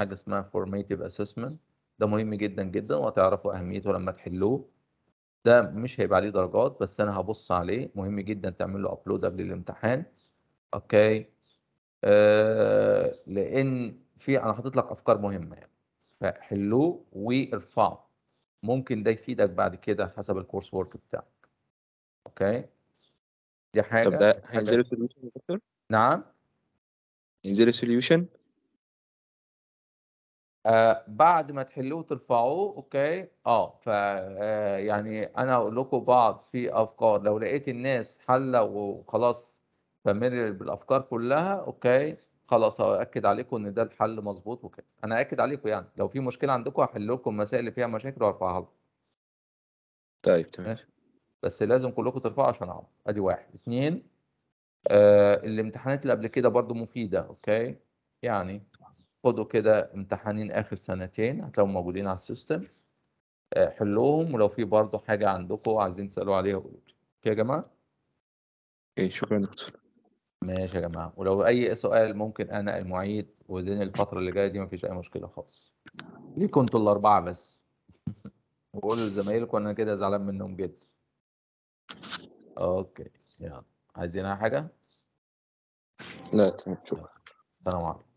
حاجه اسمها فورميتيف اسسمنت ده مهم جدا جدا وهتعرفوا اهميته لما تحلوه ده مش هيبقى عليه درجات بس انا هبص عليه مهم جدا تعمل له ابلود قبل الامتحان اوكي آه لان في انا حاطط لك افكار مهمه يعني فحلوه وارفعه ممكن ده يفيدك بعد كده حسب الكورس ورك بتاعك اوكي دي حاجه طب ده هينزل سوليوشن يا دكتور نعم هينزل سوليوشن آه، بعد ما تحلوه وترفعوه اوكي اه ف آه، يعني انا اقول لكم بعض في افكار لو لقيت الناس حله وخلاص فاميليار بالافكار كلها اوكي خلاص هاكد عليكم ان ده الحل مظبوط وكده انا اكد عليكم يعني لو في مشكله عندكم هحل لكم المسائل اللي فيها مشاكل وارفعها لكم طيب تمام بس لازم كلكم ترفعوا عشان اعرف ادي واحد اثنين آه الامتحانات اللي قبل كده برضو مفيده اوكي يعني خدوا كده امتحانين اخر سنتين هتلاقوا موجودين على السيستم آه، حلوهم ولو في برضه حاجه عندكم عايزين تسالوا عليها قولوا اوكي يا جماعه اوكي شكرا دكتور ماشي يا جماعه ولو اي سؤال ممكن انا المعيد ودين الفتره اللي جايه دي مفيش اي مشكله خالص ليه انتوا الاربعه بس وقولوا لزمايلكم انا كده زعلان منهم جدا اوكي يلا عايزين حاجه لا تمام شكرا سلام عليكم